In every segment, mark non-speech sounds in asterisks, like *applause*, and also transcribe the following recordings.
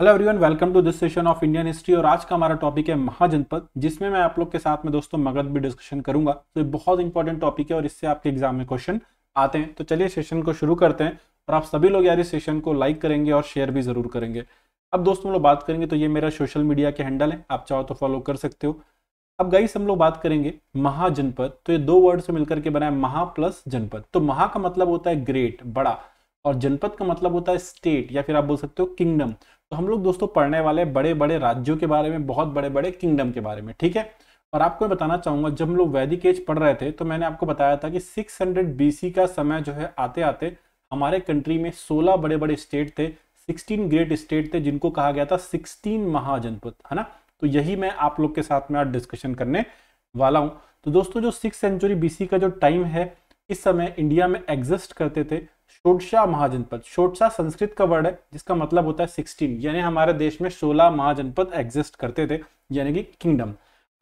hello everyone welcome to this session of Indian history और आज का हमारा टॉपिक है महाजनपद जिसमें मैं आप लोग के साथ में दोस्तों मगध भी डिस्कशन करूंगा तो ये बहुत इंपॉर्टेंट टॉपिक है और इससे आपके एग्जाम में क्वेश्चन आते हैं तो चलिए सेशन को शुरू करते हैं और आप सभी लोग यार इस सेशन को लाइक करेंगे और शेयर भी जरूर करेंगे अब दोस्तों लोग बात करेंगे तो ये मेरा सोशल मीडिया के हैंडल है आप चाहो तो फॉलो कर सकते हो अब गाइस हम लोग बात करेंगे महाजनपद तो ये दो वर्ड से मिलकर के बनाए महा प्लस जनपद तो महा का मतलब होता है ग्रेट बड़ा और जनपद का मतलब होता है स्टेट या फिर आप बोल सकते हो किंगडम तो हम लोग दोस्तों पढ़ने वाले बड़े बड़े राज्यों के बारे में बहुत बड़े बड़े किंगडम के बारे में ठीक है और आपको बताना चाहूंगा जब हम लोग वैदिक एज पढ़ रहे थे तो मैंने आपको बताया था कि 600 हंड्रेड बीसी का समय जो है आते आते हमारे कंट्री में 16 बड़े बड़े स्टेट थे 16 ग्रेट स्टेट थे जिनको कहा गया था 16 महाजनपद है ना तो यही मैं आप लोग के साथ में आज डिस्कशन करने वाला हूँ तो दोस्तों जो सिक्स सेंचुरी बीसी का जो टाइम है इस समय इंडिया में एग्जिस्ट करते थे षोडशा महाजनपद छोटसा संस्कृत का वर्ड है जिसका मतलब होता है सिक्सटीन यानी हमारे देश में सोलह महाजनपद एग्जिस्ट करते थे यानी कि किंगडम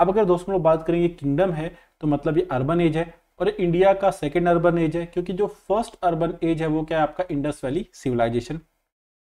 अब अगर दोस्तों लोग बात करेंगे किंगडम है तो मतलब ये अर्बन एज है और इंडिया का सेकेंड अर्बन एज है क्योंकि जो फर्स्ट अर्बन एज है वो क्या है आपका इंडस वैली सिविलाइजेशन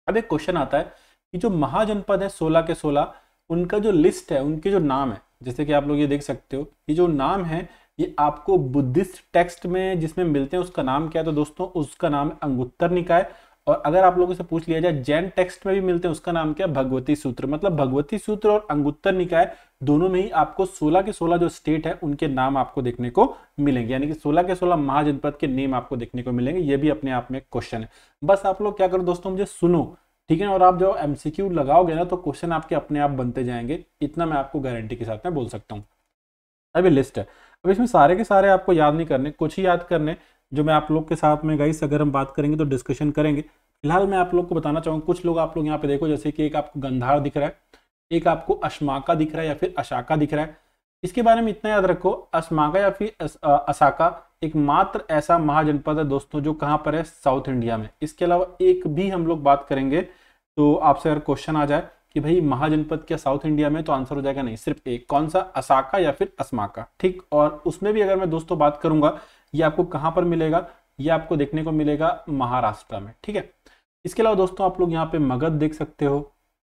अब एक क्वेश्चन आता है कि जो महाजनपद है सोलह के सोलह उनका जो लिस्ट है उनके जो नाम है जैसे कि आप लोग ये देख सकते हो ये जो नाम है ये आपको बुद्धिस्ट टेक्स्ट में जिसमें मिलते हैं उसका नाम क्या है तो दोस्तों उसका नाम है अंगुत्तर निकाय और अगर आप लोगों से पूछ लिया जाए जैन टेक्स्ट में भी मिलते हैं उसका नाम क्या भगवती सूत्र मतलब भगवती सूत्र और अंगुत्तर निकाय दोनों में ही आपको 16 के 16 जो स्टेट है उनके नाम आपको देखने को मिलेंगे यानी कि 16 के 16 महाजनपद के नेम आपको देखने को मिलेंगे ये भी अपने आप में क्वेश्चन है बस आप लोग क्या करो दोस्तों मुझे सुनो ठीक है और आप जो एमसीक्यू लगाओगे ना तो क्वेश्चन आपके अपने आप बनते जाएंगे इतना मैं आपको गारंटी के साथ में बोल सकता हूँ अभी लिस्ट है अब इसमें सारे के सारे आपको याद नहीं करने कुछ ही याद करने जो मैं आप लोग के साथ में गाइस अगर हम बात करेंगे तो डिस्कशन करेंगे फिलहाल मैं आप लोग को बताना चाहूँगा कुछ लोग आप लोग यहाँ पे देखो जैसे कि एक आपको गंधार दिख रहा है एक आपको अश्माका दिख रहा है या फिर अशाका दिख रहा है इसके बारे में इतना याद रखो अश्माका या फिर अशाका आ, एक मात्र ऐसा महाजनपद है दोस्तों जो कहाँ पर है साउथ इंडिया में इसके अलावा एक भी हम लोग बात करेंगे तो आपसे अगर क्वेश्चन आ जाए कि भाई महाजनपद क्या साउथ इंडिया में तो आंसर हो जाएगा नहीं सिर्फ एक कौन सा असाका या फिर अस्माका ठीक और उसमें भी अगर मैं दोस्तों बात करूंगा ये आपको कहां पर मिलेगा ये आपको देखने को मिलेगा महाराष्ट्र में ठीक है इसके अलावा दोस्तों आप लोग यहाँ पे मगध देख सकते हो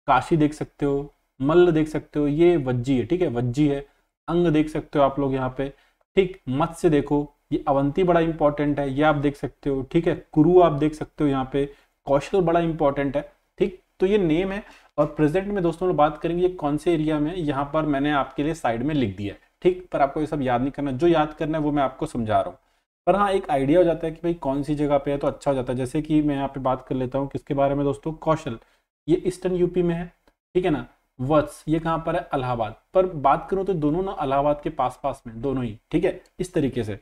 काशी देख सकते हो मल्ल देख सकते हो ये वज्जी है ठीक है वज्जी है अंग देख सकते हो आप लोग यहाँ पे ठीक मत्स्य देखो ये अवंती बड़ा इंपॉर्टेंट है ये आप देख सकते हो ठीक है कुरु आप देख सकते हो यहाँ पे कौशल बड़ा इंपॉर्टेंट है ठीक तो ये नेम है और प्रेजेंट में दोस्तों बात करेंगे कौन से एरिया में यहाँ पर मैंने आपके लिए साइड में लिख दिया है ठीक पर आपको ये सब याद नहीं करना जो याद करना है वो मैं आपको समझा रहा हूँ पर हाँ एक आइडिया हो जाता है कि भाई कौन सी जगह पे है तो अच्छा हो जाता है जैसे कि मैं यहाँ पे बात कर लेता हूँ किसके बारे में दोस्तों कौशल ये ईस्टर्न यूपी में है ठीक है ना वत्स ये कहाँ पर है अलाहाबाद पर बात करूँ तो दोनों ना अलाहाबाद के पास पास में दोनों ही ठीक है इस तरीके से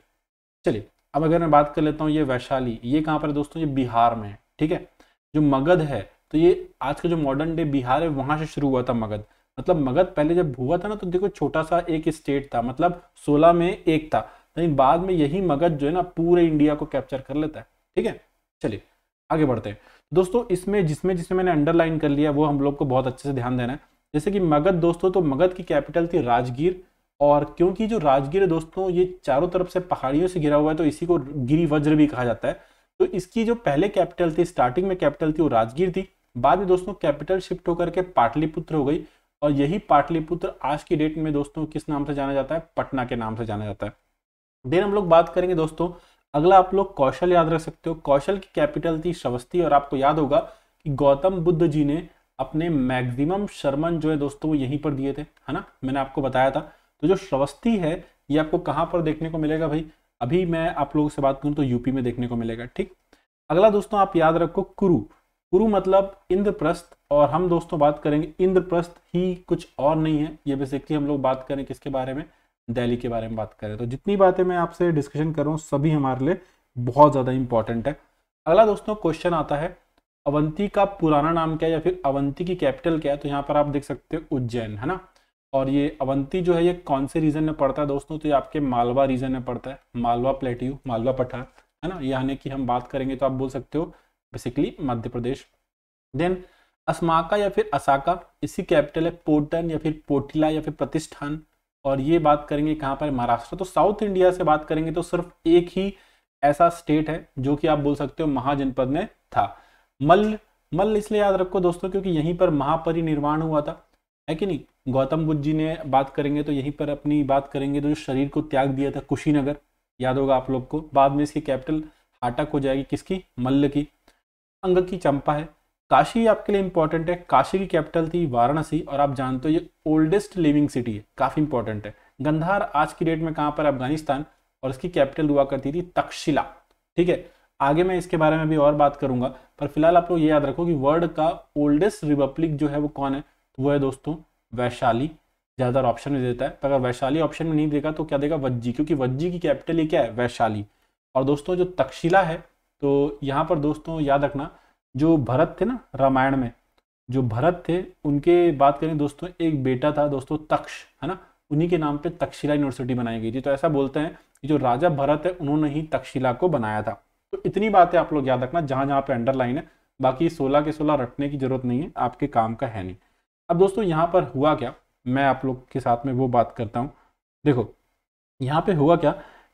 चलिए अब अगर मैं बात कर लेता हूँ ये वैशाली ये कहाँ पर है दोस्तों ये बिहार में है ठीक है जो मगध है तो ये आज का जो मॉडर्न डे बिहार है वहां से शुरू हुआ था मगध मतलब मगध पहले जब हुआ था ना तो देखो छोटा सा एक स्टेट था मतलब सोलह में एक था लेकिन बाद में यही मगध जो है ना पूरे इंडिया को कैप्चर कर लेता है ठीक है चलिए आगे बढ़ते हैं तो दोस्तों इसमें जिसमें जिसमें मैंने अंडरलाइन कर लिया वो हम लोग को बहुत अच्छे से ध्यान देना है जैसे कि मगध दोस्तों तो मगध की कैपिटल थी राजगीर और क्योंकि जो राजगीर है दोस्तों ये चारों तरफ से पहाड़ियों से घिरा हुआ है तो इसी को गिरी वज्र भी कहा जाता है तो इसकी जो पहले कैपिटल थी स्टार्टिंग में कैपिटल थी वो राजगीर थी बाद में दोस्तों कैपिटल शिफ्ट होकर के पाटलिपुत्र हो गई और यही पाटलिपुत्र आज की डेट में दोस्तों किस नाम से जाना जाता है पटना के नाम से जाना जाता है देन हम लोग बात करेंगे दोस्तों अगला आप लोग कौशल याद रख सकते हो कौशल की कैपिटल थी श्रवस्ती और आपको याद होगा कि गौतम बुद्ध जी ने अपने मैक्सिमम शर्मन जो है दोस्तों वो यहीं पर दिए थे है ना मैंने आपको बताया था तो जो श्रवस्ती है ये आपको कहाँ पर देखने को मिलेगा भाई अभी मैं आप लोगों से बात करूँ तो यूपी में देखने को मिलेगा ठीक अगला दोस्तों आप याद रखो कुरु कुरु मतलब इंद्रप्रस्थ और हम दोस्तों बात करेंगे इंद्रप्रस्थ ही कुछ और नहीं है ये बेसिकली हम लोग बात करें किसके बारे में दिल्ली के बारे में बात करें तो जितनी बातें मैं आपसे डिस्कशन कर रहा हूँ सभी हमारे लिए बहुत ज़्यादा इंपॉर्टेंट है अगला दोस्तों क्वेश्चन आता है अवंती का पुराना नाम क्या है या फिर अवंती की कैपिटल क्या है तो यहाँ पर आप देख सकते हो उज्जैन है ना और ये अवंती जो है ये कौन से रीजन में पड़ता है दोस्तों तो ये आपके मालवा रीजन में पड़ता है मालवा प्लेट्यू मालवा पठार है ना यानी कि हम बात करेंगे तो आप बोल सकते हो बेसिकली मध्य प्रदेश देन अस्माका या फिर असाका इसी कैपिटल है पोर्टन या फिर पोटिला या फिर प्रतिष्ठान और ये बात करेंगे कहाँ पर महाराष्ट्र तो साउथ इंडिया से बात करेंगे तो सिर्फ एक ही ऐसा स्टेट है जो कि आप बोल सकते हो महाजनपद में था मल्ल मल्ल इसलिए याद रखो दोस्तों क्योंकि यहीं पर महापरिनिर्वाण हुआ था है कि नहीं गौतम बुद्ध जी ने बात करेंगे तो यहीं पर अपनी बात करेंगे तो जो शरीर को त्याग दिया था कुशीनगर याद होगा आप लोग को बाद में इसकी कैपिटल हाटक हो जाएगी किसकी मल्ल की अंग की चंपा है काशी आपके लिए इंपॉर्टेंट है काशी की कैपिटल थी वाराणसी और आप जानते हो ये ओल्डेस्ट लिविंग सिटी है काफ़ी इंपॉर्टेंट है गंधार आज की डेट में कहां पर अफगानिस्तान और इसकी कैपिटल हुआ करती थी तक्षशिला ठीक है आगे मैं इसके बारे में भी और बात करूंगा पर फिलहाल आप लोग ये याद रखो कि वर्ल्ड का ओल्डेस्ट रिपब्लिक जो है वो कौन है तो वो है दोस्तों वैशाली ज़्यादातर ऑप्शन में देता है पर अगर वैशाली ऑप्शन में नहीं देगा तो क्या देगा वज्जी क्योंकि वज्जी की कैपिटल ये क्या है वैशाली और दोस्तों जो तक्षशिला है तो यहाँ पर दोस्तों याद रखना जो भरत थे ना रामायण में जो भरत थे उनके बात करें दोस्तों एक बेटा था दोस्तों तक्ष है ना उन्हीं के नाम पे तक्षशिला यूनिवर्सिटी बनाई गई थी तो ऐसा बोलते हैं कि जो राजा भरत है उन्होंने ही तक्षशिला को बनाया था तो इतनी बातें आप लोग याद रखना जहाँ जहाँ पे अंडरलाइन है बाकी सोलह के सोलह रटने की जरूरत नहीं है आपके काम का है नहीं अब दोस्तों यहाँ पर हुआ क्या मैं आप लोग के साथ में वो बात करता हूँ देखो यहाँ पे हुआ क्या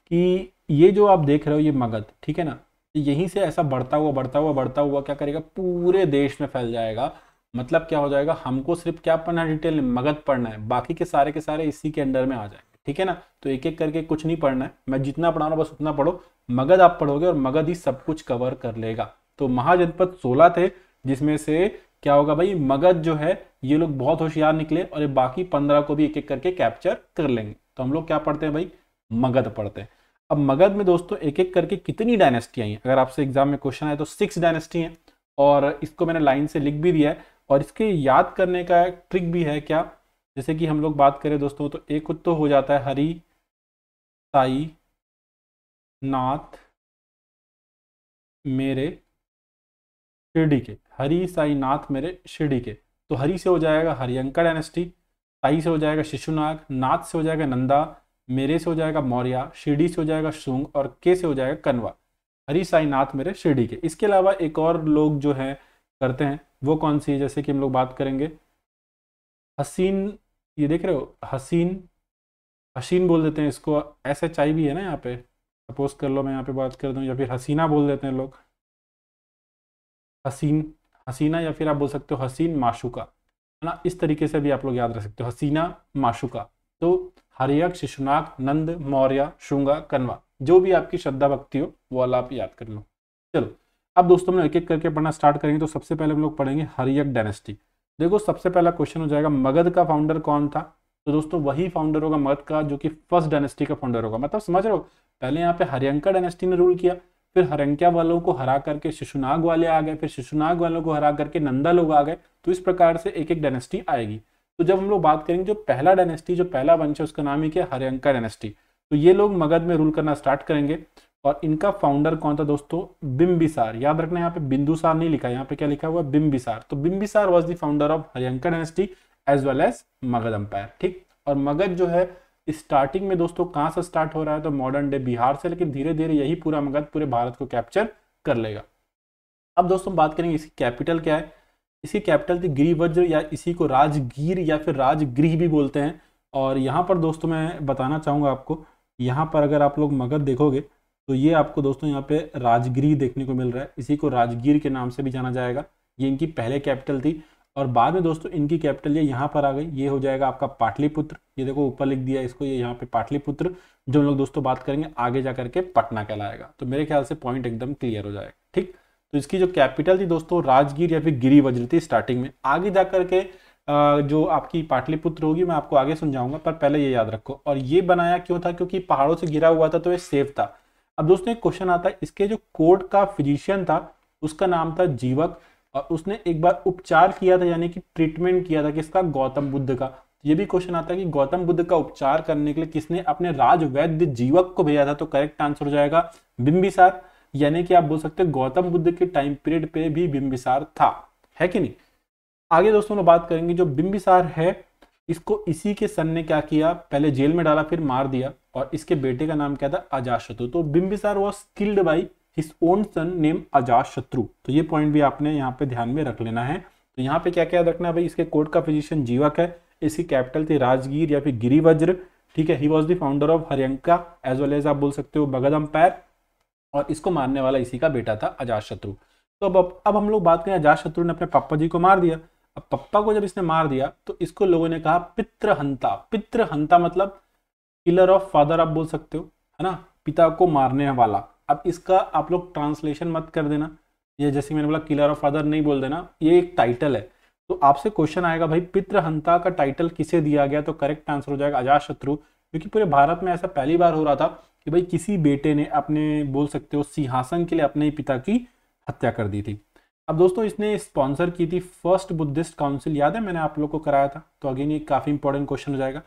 कि ये जो आप देख रहे हो ये मगध ठीक है ना कि यहीं से ऐसा बढ़ता हुआ बढ़ता हुआ बढ़ता हुआ क्या करेगा पूरे देश में फैल जाएगा मतलब क्या हो जाएगा हमको सिर्फ क्या पढ़ना है डिटेल मगध पढ़ना है बाकी के सारे के सारे इसी के अंडर में आ जाएंगे ठीक है ना तो एक एक करके कुछ नहीं पढ़ना है मैं जितना पढ़ा रहा हूँ बस उतना पढ़ो मगध आप पढ़ोगे और मगध ही सब कुछ कवर कर लेगा तो महाजनपद सोलह थे जिसमें से क्या होगा भाई मगध जो है ये लोग बहुत होशियार निकले और ये बाकी पंद्रह को भी एक एक करके कैप्चर कर लेंगे तो हम लोग क्या पढ़ते हैं भाई मगध पढ़ते हैं अब मगध में दोस्तों एक एक करके कितनी डायनेस्टी आई हैं अगर आपसे एग्जाम में क्वेश्चन आए तो सिक्स डायनेस्टी हैं और इसको मैंने लाइन से लिख भी दिया है और इसके याद करने का ट्रिक भी है क्या जैसे कि हम लोग बात करें दोस्तों तो एक तो हो जाता है हरी साई नाथ मेरे शिरडी के हरी साई नाथ मेरे शिरडी के तो हरी से हो जाएगा हरियंका डायनेस्टी साई से हो जाएगा शिशुनाग नाथ से हो जाएगा नंदा मेरे से हो जाएगा मौर्या शिरडी से हो जाएगा शुंग और के से हो जाएगा कनवा हरी साई नाथ मेरे शिरडी के इसके अलावा एक और लोग जो है करते हैं वो कौन सी है जैसे कि हम लोग बात करेंगे हसीन ये देख रहे हो हसीन हसीन बोल देते हैं इसको एस एच आई भी है ना यहाँ पे सपोज कर लो मैं यहाँ पे बात कर दूँ या फिर हसीना बोल देते हैं लोग हसीन हसीना या फिर आप बोल सकते हो हसीन माशुका है ना इस तरीके से भी आप लोग याद रख सकते हो हसीना माशुका तो हरियक शिशुनाथ नंद मौर्य शुंगा कन्वा जो भी आपकी श्रद्धा भक्ति हो वो वाला आप याद कर लो चलो अब दोस्तों हम एक एक करके पढ़ना स्टार्ट करेंगे तो सबसे पहले हम लोग पढ़ेंगे हरियक डायनेस्टी देखो सबसे पहला क्वेश्चन हो जाएगा मगध का फाउंडर कौन था तो दोस्तों वही फाउंडर होगा मगध का जो कि फर्स्ट डायनेस्टी का फाउंडर होगा मतलब समझ रहे हो पहले यहाँ पे हरियंका डायनेस्टी ने रूल किया फिर हरियंका वालों को हरा करके शिशुनाग वाले आ गए फिर शिशुनाग वालों को हरा करके नंदा लोग आ गए तो इस प्रकार से एक एक डायनेस्टी आएगी तो जब हम लोग बात करेंगे जो पहला डायनेस्टी जो पहला वंश है उसका नाम ही क्या हरियंका डायनेस्टी तो ये लोग मगध में रूल करना स्टार्ट करेंगे और इनका फाउंडर कौन था दोस्तों बिम्बिसार याद रखना यहाँ पे बिंदुसार नहीं लिखा यहाँ पे क्या लिखा हुआ बिम्बिसार तो Bimbisara was the founder of Haryanka dynasty as well as Magadh empire ठीक और मगध जो है स्टार्टिंग में दोस्तों कहां से स्टार्ट हो रहा है तो मॉडर्न डे बिहार से लेकिन धीरे धीरे यही पूरा मगध पूरे भारत को कैप्चर कर लेगा अब दोस्तों बात करेंगे इसकी कैपिटल क्या है इसकी कैपिटल थी गिरिवज्र या इसी को राजगीर या फिर राजगृह भी बोलते हैं और यहाँ पर दोस्तों मैं बताना चाहूँगा आपको यहाँ पर अगर आप लोग मगध देखोगे तो ये आपको दोस्तों यहाँ पे राजगिरी देखने को मिल रहा है इसी को राजगीर के नाम से भी जाना जाएगा ये इनकी पहले कैपिटल थी और बाद में दोस्तों इनकी कैपिटल ये यहाँ पर आ गई ये हो जाएगा आपका पाटलिपुत्र ये देखो ऊपर लिख दिया इसको ये यहाँ पे पाटलिपुत्र जो हम लोग दोस्तों बात करेंगे आगे जा करके पटना कहलाएगा तो मेरे ख्याल से पॉइंट एकदम क्लियर हो जाएगा ठीक तो इसकी जो कैपिटल थी दोस्तों राजगीर या फिर गिरी वज्र थी स्टार्टिंग में आगे जा करके जो आपकी पाटलिपुत्र होगी मैं आपको आगे समझाऊंगा पर पहले ये याद रखो और ये बनाया क्यों था क्योंकि पहाड़ों से गिरा हुआ था तो ये सेफ था अब दोस्तों एक क्वेश्चन आता है इसके जो कोर्ट का फिजिशियन था उसका नाम था जीवक और उसने एक बार उपचार किया था यानी कि ट्रीटमेंट किया था किसका गौतम बुद्ध का ये भी क्वेश्चन आता है कि गौतम बुद्ध का उपचार करने के लिए किसने अपने राजवैद्य जीवक को भेजा था तो करेक्ट आंसर हो जाएगा बिंबिसार यानी कि आप बोल सकते हैं गौतम बुद्ध के टाइम पीरियड पे भी बिंबिसार था है कि नहीं आगे दोस्तों बात करेंगे जो बिंबिसार है इसको इसी के सन ने क्या किया पहले जेल में डाला फिर मार दिया और इसके बेटे का नाम क्या था अजाशत्रु तो Bimbisara was killed by his own son name Ajatashatru तो ये पॉइंट भी आपने यहाँ पे ध्यान में रख लेना है तो यहाँ पे क्या क्या रखना है भाई इसके कोर्ट का पोजिशन जीवक है इसकी कैपिटल थी राजगीर या फिर गिरिवज्र ठीक है he was the founder of Haryanka as well as आप बोल सकते हो बगद अम्पायर और इसको मारने वाला इसी का बेटा था अजात शत्रु तो अब अब हम लोग बात करें अजात शत्रु ने अपने पप्पा जी को मार दिया अब पप्पा को जब इसने मार दिया तो इसको लोगों ने कहा पित्रहंता पित्रहंता मतलब किलर ऑफ फादर आप बोल सकते हो है ना पिता को मारने वाला अब इसका आप लोग ट्रांसलेशन मत कर देना ये जैसे मैंने बोला किलर ऑफ फादर नहीं बोल देना ये एक टाइटल है तो आपसे क्वेश्चन आएगा भाई पितृहंता का टाइटल किसे दिया गया तो करेक्ट आंसर हो जाएगा अजात शत्रु क्योंकि पूरे भारत में ऐसा पहली बार हो रहा था कि भाई किसी बेटे ने अपने बोल सकते हो सिंहासन के लिए अपने पिता की हत्या कर दी थी अब दोस्तों इसने स्पॉन्सर की थी फर्स्ट बुद्धिस्ट काउंसिल याद है मैंने आप लोग को कराया था तो अगेन ये काफ़ी इंपॉर्टेंट क्वेश्चन हो जाएगा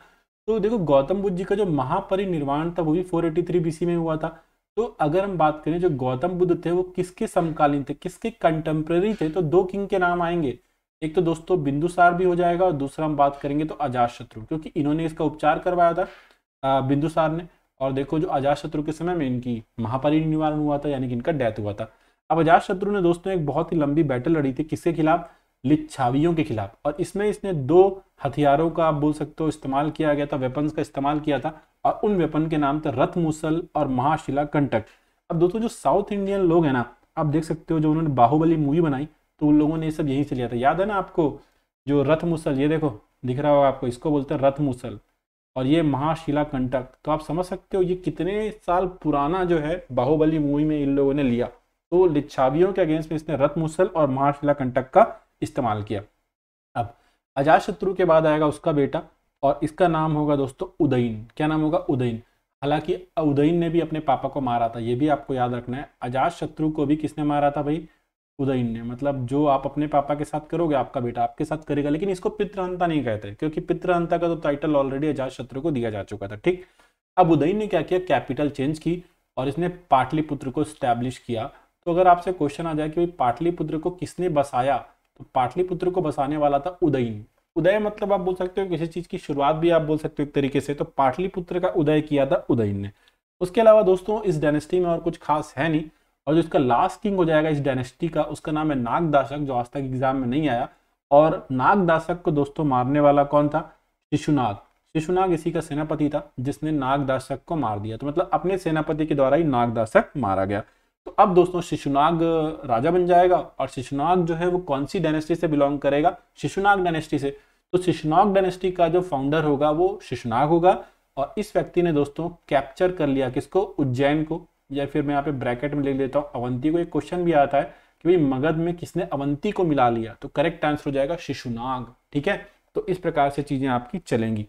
तो देखो गौतम बुद्ध जी का जो महापरिनिर्वाण था वो भी 483 बीसी में हुआ था तो अगर हम बात करें जो गौतम बुद्ध थे वो किसके समकालीन थे किसके कंटेम्प्रेरी थे तो दो किंग के नाम आएंगे एक तो दोस्तों बिंदुसार भी हो जाएगा और दूसरा हम बात करेंगे तो अजात शत्रु क्योंकि इन्होंने इसका उपचार करवाया था बिंदुसार ने और देखो जो शत्रु के समय में इनकी निवारण हुआ था यानी कि इनका डेथ हुआ था अब शत्रु ने दोस्तों एक बहुत ही लंबी बैटल लड़ी थी किसके खिलाफ लिच्छावियों के खिलाफ और इसमें इसने दो हथियारों का आप बोल सकते हो इस्तेमाल किया गया था वेपन्स का इस्तेमाल किया था और उन वेपन के नाम थे रथ मूसल और महाशिला कंटक अब दोस्तों जो साउथ इंडियन लोग हैं ना आप देख सकते हो जो उन्होंने बाहुबली मूवी बनाई तो उन लोगों ने ये सब यहीं से लिया था याद है ना आपको जो रथ मूसल ये देखो दिख रहा होगा आपको इसको बोलते हैं रथ मूसल और ये महाशिला कंटक तो आप समझ सकते हो ये कितने साल पुराना जो है बाहुबली मूवी में इन लोगों ने लिया तो लिच्छावियों के अगेंस्ट में इसने रथ मुसल और महाशिला कंटक का इस्तेमाल किया अब अजात शत्रु के बाद आएगा उसका बेटा और इसका नाम होगा दोस्तों उदयन क्या नाम होगा उदयन हालांकि उदयन ने भी अपने पापा को मारा था ये भी आपको याद रखना है अजात शत्रु को भी किसने मारा था भाई ने मतलब जो आप अपने पापा के साथ करोगे आपका बेटा आपके साथ करेगा लेकिन इसको पितृहंता नहीं कहते क्योंकि पितृहंता का तो टाइटल ऑलरेडी अजात शत्रु को दिया जा चुका था ठीक अब उदयन ने क्या किया कैपिटल चेंज की और इसने पाटलिपुत्र को स्टैब्लिश किया तो अगर आपसे क्वेश्चन आ जाए कि पाटलिपुत्र को किसने बसाया तो पाटलिपुत्र को बसाने वाला था उदयन उदय मतलब आप बोल सकते हो किसी चीज की शुरुआत भी आप बोल सकते हो एक तरीके से तो पाटलिपुत्र का उदय किया था उदयन ने उसके अलावा दोस्तों इस डायनेस्टी में और कुछ खास है नहीं और जो इसका लास्ट किंग हो जाएगा इस डायनेस्टी का उसका नाम है नागदासक जो आज तक एग्जाम में नहीं आया और नागदासक को दोस्तों मारने वाला कौन था शिशुनाग शिशुनाग इसी का सेनापति था जिसने नागदासक को मार दिया तो मतलब अपने सेनापति के द्वारा ही नागदासक मारा गया तो अब दोस्तों शिशुनाग राजा बन जाएगा और शिशुनाग जो है वो कौन सी डायनेस्टी से बिलोंग करेगा शिशुनाग डायनेस्टी से तो शिशुनाग डायनेस्टी का जो फाउंडर होगा वो शिशुनाग होगा और इस व्यक्ति ने दोस्तों कैप्चर कर लिया किसको उज्जैन को या फिर मैं यहाँ पे ब्रैकेट में ले लेता हूँ अवंती को एक क्वेश्चन भी आता है कि भाई मगध में किसने अवंती को मिला लिया तो करेक्ट आंसर हो जाएगा शिशुनाग ठीक है तो इस प्रकार से चीज़ें आपकी चलेंगी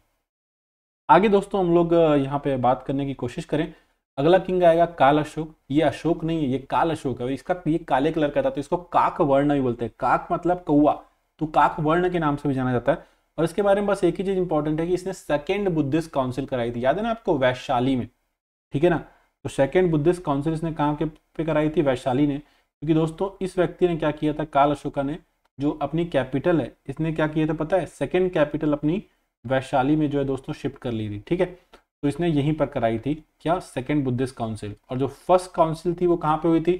आगे दोस्तों हम लोग यहाँ पे बात करने की कोशिश करें अगला किंग आएगा काल अशोक ये अशोक नहीं है ये काल अशोक है इसका ये काले कलर का था तो इसको काक वर्ण भी बोलते हैं काक मतलब कौआ तो काक वर्ण के नाम से भी जाना जाता है और इसके बारे में बस एक ही चीज इंपॉर्टेंट है कि इसने सेकेंड बुद्धिस्ट काउंसिल कराई थी याद है ना आपको वैशाली में ठीक है ना तो सेकेंड बुद्धिस्ट काउंसिल इसने कहाँ के पे कराई थी वैशाली ने क्योंकि दोस्तों इस व्यक्ति ने क्या किया था काल अशोका ने जो अपनी कैपिटल है इसने क्या किया था पता है सेकेंड कैपिटल अपनी वैशाली में जो है दोस्तों शिफ्ट कर ली थी ठीक है तो इसने यहीं पर कराई थी क्या सेकेंड बुद्धिस्ट काउंसिल और जो फर्स्ट काउंसिल थी वो कहाँ पे हुई थी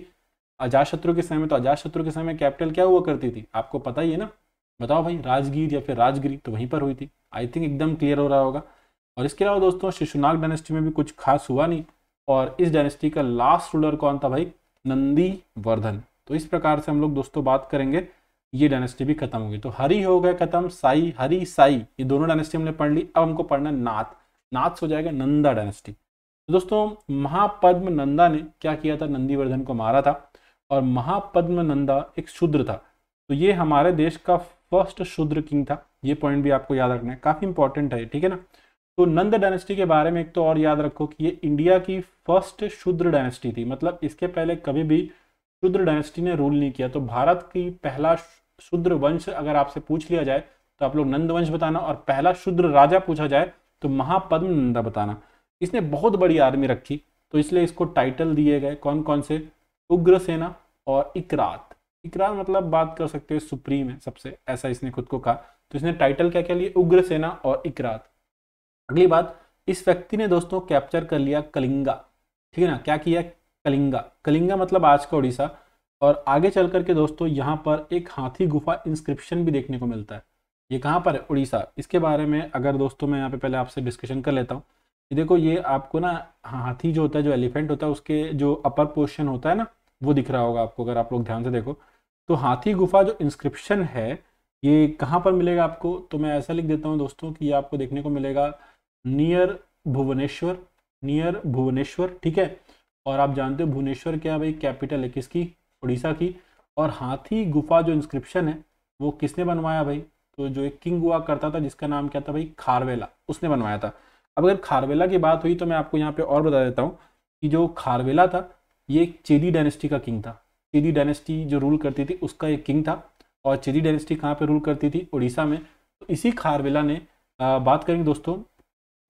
अजातशत्रु के समय में तो अजातशत्रु के समय कैपिटल क्या हुआ करती थी आपको पता ही है ना बताओ भाई राजगीर या फिर राजगिरी तो वहीं पर हुई थी आई थिंक एकदम क्लियर हो रहा होगा और इसके अलावा दोस्तों शिशुनाग डायनेस्टी में भी कुछ खास हुआ नहीं और इस डायनेस्टी का लास्ट रूलर कौन था भाई नंदी वर्धन तो इस प्रकार से हम लोग दोस्तों बात करेंगे ये डायनेस्टी भी खत्म होगी तो हरी हो गए खत्म साई हरी साई ये दोनों डायनेस्टी हमने पढ़ ली अब हमको पढ़ना नाथ नाथ हो जाएगा नंदा डायनेस्टी तो दोस्तों महापद्म नंदा ने क्या किया था नंदीवर्धन को मारा था और महापद्म नंदा एक शूद्र था तो ये हमारे देश का फर्स्ट शूद्र किंग था ये पॉइंट भी आपको याद रखना है काफी इंपॉर्टेंट है ठीक है ना तो नंद डायनेस्टी के बारे में एक तो और याद रखो कि ये इंडिया की फर्स्ट शूद्र डायनेस्टी थी मतलब इसके पहले कभी भी शूद्र डायनेस्टी ने रूल नहीं किया तो भारत की पहला शूद्र वंश अगर आपसे पूछ लिया जाए तो आप लोग नंद वंश बताना और पहला शूद्र राजा पूछा जाए तो महापद्म नंदा बताना इसने बहुत बड़ी आर्मी रखी तो इसलिए इसको टाइटल दिए गए कौन कौन से उग्र सेना और इकरात इकरात मतलब बात कर सकते हैं सुप्रीम है सबसे ऐसा इसने खुद को कहा तो इसने टाइटल क्या क्या लिए उग्र सेना और इकरात अगली बात इस व्यक्ति ने दोस्तों कैप्चर कर लिया कलिंगा ठीक है ना क्या किया कलिंगा कलिंगा मतलब आज का उड़ीसा और आगे चल करके दोस्तों यहाँ पर एक हाथी गुफा इंस्क्रिप्शन भी देखने को मिलता है ये कहाँ पर है उड़ीसा इसके बारे में अगर दोस्तों मैं यहाँ पे पहले आपसे डिस्कशन कर लेता हूँ देखो ये आपको ना हाथी जो होता है जो एलिफेंट होता है उसके जो अपर पोर्शन होता है ना वो दिख रहा होगा आपको अगर आप लोग ध्यान से देखो तो हाथी गुफा जो इंस्क्रिप्शन है ये कहाँ पर मिलेगा आपको तो मैं ऐसा लिख देता हूँ दोस्तों कि ये आपको देखने को मिलेगा नियर भुवनेश्वर नियर भुवनेश्वर ठीक है और आप जानते हो भुवनेश्वर क्या भाई कैपिटल है किसकी उड़ीसा की और हाथी गुफा जो इंस्क्रिप्शन है वो किसने बनवाया भाई तो जो एक किंग हुआ करता था जिसका नाम क्या था भाई खारवेला उसने बनवाया था अब अगर खारवेला की बात हुई तो मैं आपको यहाँ पे और बता देता हूँ कि जो खारवेला था ये एक चेदी डायनेस्टी का किंग था चेदी डायनेस्टी जो रूल करती थी उसका एक किंग था और चेदी डायनेस्टी कहाँ पे रूल करती थी उड़ीसा में तो इसी खारवेला ने आ, बात करेंगे दोस्तों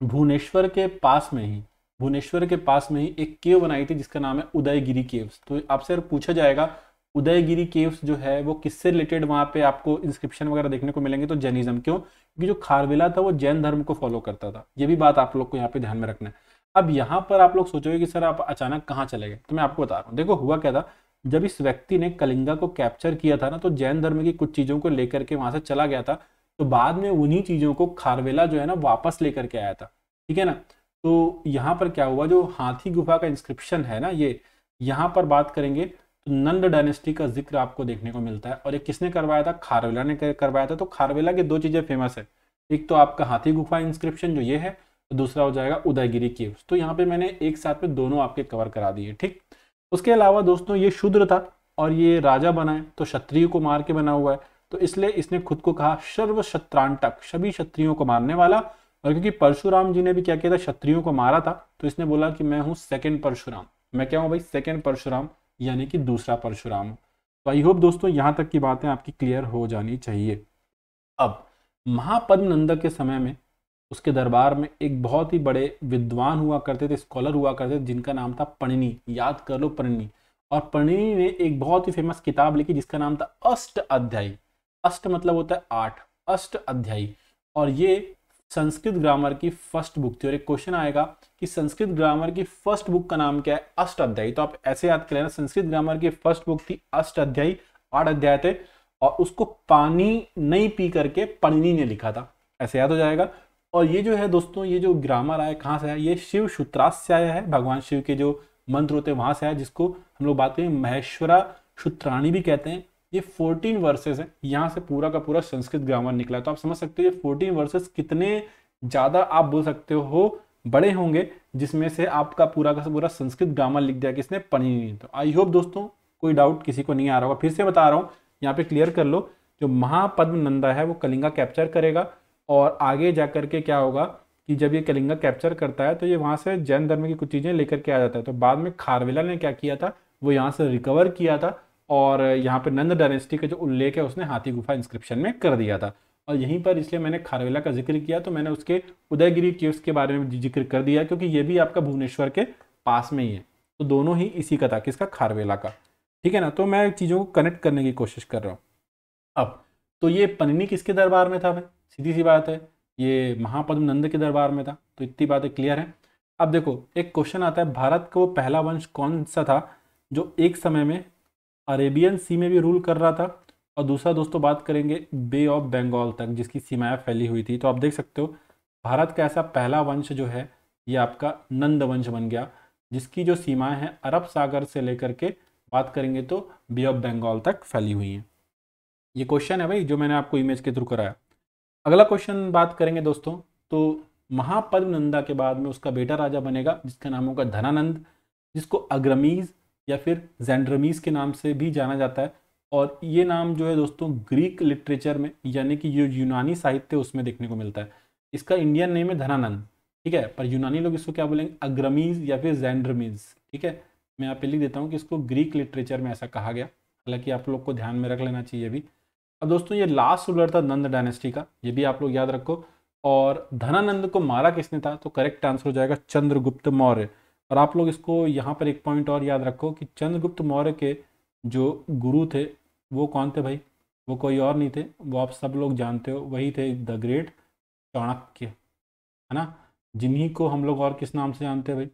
भुवनेश्वर के पास में ही भुवनेश्वर के पास में ही एक केव बनाई थी जिसका नाम है उदयगिरी केव्स तो आपसे अगर पूछा जाएगा उदयगिरी केव्स जो है वो किससे रिलेटेड वहाँ पे आपको इंस्क्रिप्शन वगैरह देखने को मिलेंगे तो जैनिज्म क्यों क्योंकि जो खारविला था वो जैन धर्म को फॉलो करता था ये भी बात आप लोग को यहाँ पे ध्यान में रखना है अब यहाँ पर आप लोग सोचोगे कि सर आप अचानक कहाँ चले गए तो मैं आपको बता रहा हूँ देखो हुआ क्या था जब इस व्यक्ति ने कलिंगा को कैप्चर किया था ना तो जैन धर्म की कुछ चीज़ों को लेकर के वहाँ से चला गया था तो बाद में उन्हीं चीज़ों को खारवेला जो है ना वापस लेकर के आया था ठीक है ना तो यहाँ पर क्या हुआ जो हाथी गुफा का इंस्क्रिप्शन है ना ये यहाँ पर बात करेंगे तो नंद डायनेस्टी का जिक्र आपको देखने को मिलता है और ये किसने करवाया था खारवेला ने करवाया था तो खारवेला की दो चीज़ें फेमस है एक तो आपका हाथी गुफा इंस्क्रिप्शन जो ये है तो दूसरा हो जाएगा उदयगिरी केव तो यहाँ पे मैंने एक साथ में दोनों आपके कवर करा दिए ठीक उसके अलावा दोस्तों ये शुद्र था और ये राजा बना है तो क्षत्रिय को मार के बना हुआ है तो इसलिए इसने खुद को कहा सर्वशत्रांटक सभी क्षत्रियों को मारने वाला और क्योंकि परशुराम जी ने भी क्या किया था क्षत्रियों को मारा था तो इसने बोला कि मैं हूं सेकेंड परशुराम मैं क्या हूं भाई सेकेंड परशुराम यानी कि दूसरा परशुराम तो आई होप दोस्तों यहाँ तक की बातें आपकी क्लियर हो जानी चाहिए अब नंदक के समय में उसके दरबार में एक बहुत ही बड़े विद्वान हुआ करते थे स्कॉलर हुआ करते थे जिनका नाम था पणिनी याद कर लो पणिनी और पणिनी ने एक बहुत ही फेमस किताब लिखी जिसका नाम था अष्ट अध्यायी अष्ट मतलब होता है आठ अष्ट अध्यायी और ये संस्कृत ग्रामर की फर्स्ट बुक थी और एक क्वेश्चन आएगा कि संस्कृत ग्रामर की फर्स्ट बुक का नाम क्या है अष्ट अध्यायी तो आप ऐसे याद कर लेना संस्कृत ग्रामर की फर्स्ट बुक थी अष्ट अध्यायी आठ अध्याय थे और उसको पानी नहीं पी करके पणनी ने लिखा था ऐसे याद हो जाएगा और ये जो है दोस्तों ये जो ग्रामर आया कहाँ से आया ये शिव सूत्रास से आया है भगवान शिव के जो मंत्र होते हैं वहां से आया जिसको हम लोग बात करें महेश्वरा सूत्राणी भी कहते हैं ये 14 वर्सेस है यहाँ से पूरा का पूरा संस्कृत ग्रामर निकला है तो आप समझ सकते हो ये 14 वर्सेस कितने ज़्यादा आप बोल सकते हो बड़े होंगे जिसमें से आपका पूरा का पूरा संस्कृत ग्रामर लिख दिया किसने पनी नहीं तो आई होप दोस्तों कोई डाउट किसी को नहीं आ रहा होगा फिर से बता रहा हूँ यहाँ पे क्लियर कर लो जो महापद्म नंदा है वो कलिंगा कैप्चर करेगा और आगे जा करके क्या होगा कि जब ये कलिंगा कैप्चर करता है तो ये वहाँ से जैन धर्म की कुछ चीज़ें लेकर के आ जाता है तो बाद में खारवेला ने क्या किया था वो यहाँ से रिकवर किया था और यहाँ पर नंद डायनेस्टी का जो उल्लेख है उसने हाथी गुफा इंस्क्रिप्शन में कर दिया था और यहीं पर इसलिए मैंने खारवेला का जिक्र किया तो मैंने उसके उदयगिरी केव्स के बारे में जिक्र कर दिया क्योंकि ये भी आपका भुवनेश्वर के पास में ही है तो दोनों ही इसी का था किसका खारवेला का ठीक है ना तो मैं चीज़ों को कनेक्ट करने की कोशिश कर रहा हूँ अब तो ये पनिनी किसके दरबार में था भाई सीधी सी बात है ये महापद्म नंद के दरबार में था तो इतनी बातें क्लियर है अब देखो एक क्वेश्चन आता है भारत का वो पहला वंश कौन सा था जो एक समय में अरेबियन सी में भी रूल कर रहा था और दूसरा दोस्तों तो बात करेंगे बे ऑफ बंगाल तक जिसकी सीमाएं फैली हुई थी तो आप देख सकते हो भारत का ऐसा पहला वंश जो है ये आपका नंद वंश बन गया जिसकी जो सीमाएं हैं अरब सागर से लेकर के बात करेंगे तो बे ऑफ बंगाल तक फैली हुई हैं ये क्वेश्चन है भाई जो मैंने आपको इमेज के थ्रू कराया अगला क्वेश्चन बात करेंगे दोस्तों तो नंदा के बाद में उसका बेटा राजा बनेगा जिसका नाम होगा धनानंद जिसको अग्रमीज या फिर जेंड्रमीज के नाम से भी जाना जाता है और ये नाम जो है दोस्तों ग्रीक लिटरेचर में यानी कि जो यूनानी साहित्य उसमें देखने को मिलता है इसका इंडियन नेम है धनानंद ठीक है पर यूनानी लोग इसको क्या बोलेंगे अग्रमीज या फिर जेंड्रमीज ठीक है मैं आप लिख देता हूँ कि इसको ग्रीक लिटरेचर में ऐसा कहा गया हालांकि आप लोग को ध्यान में रख लेना चाहिए भी अब दोस्तों ये लास्ट रूलर था नंद डायनेस्टी का ये भी आप लोग याद रखो और धनानंद को मारा किसने था तो करेक्ट आंसर हो जाएगा चंद्रगुप्त मौर्य और आप लोग इसको यहाँ पर एक पॉइंट और याद रखो कि चंद्रगुप्त मौर्य के जो गुरु थे वो कौन थे भाई वो कोई और नहीं थे वो आप सब लोग जानते हो वही थे द ग्रेट चाणक्य है ना जिन्हीं को हम लोग और किस नाम से जानते हैं भाई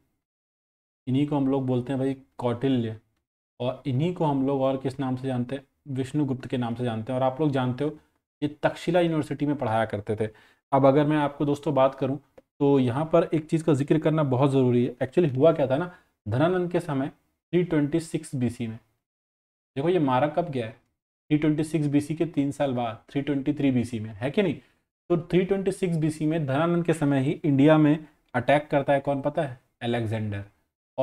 इन्हीं को हम लोग बोलते हैं भाई कौटिल्य और इन्हीं को हम लोग और किस नाम से जानते हैं विष्णुगुप्त के नाम से जानते हैं और आप लोग जानते हो ये तक्षशिला यूनिवर्सिटी में पढ़ाया करते थे अब अगर मैं आपको दोस्तों बात करूं तो यहाँ पर एक चीज़ का जिक्र करना बहुत ज़रूरी है एक्चुअली हुआ क्या था ना धनानंद के समय 326 ट्वेंटी में देखो ये मारा कब गया है 326 बीसी के तीन साल बाद 323 ट्वेंटी में है कि नहीं तो 326 ट्वेंटी में धनानंद के समय ही इंडिया में अटैक करता है कौन पता है अलेक्जेंडर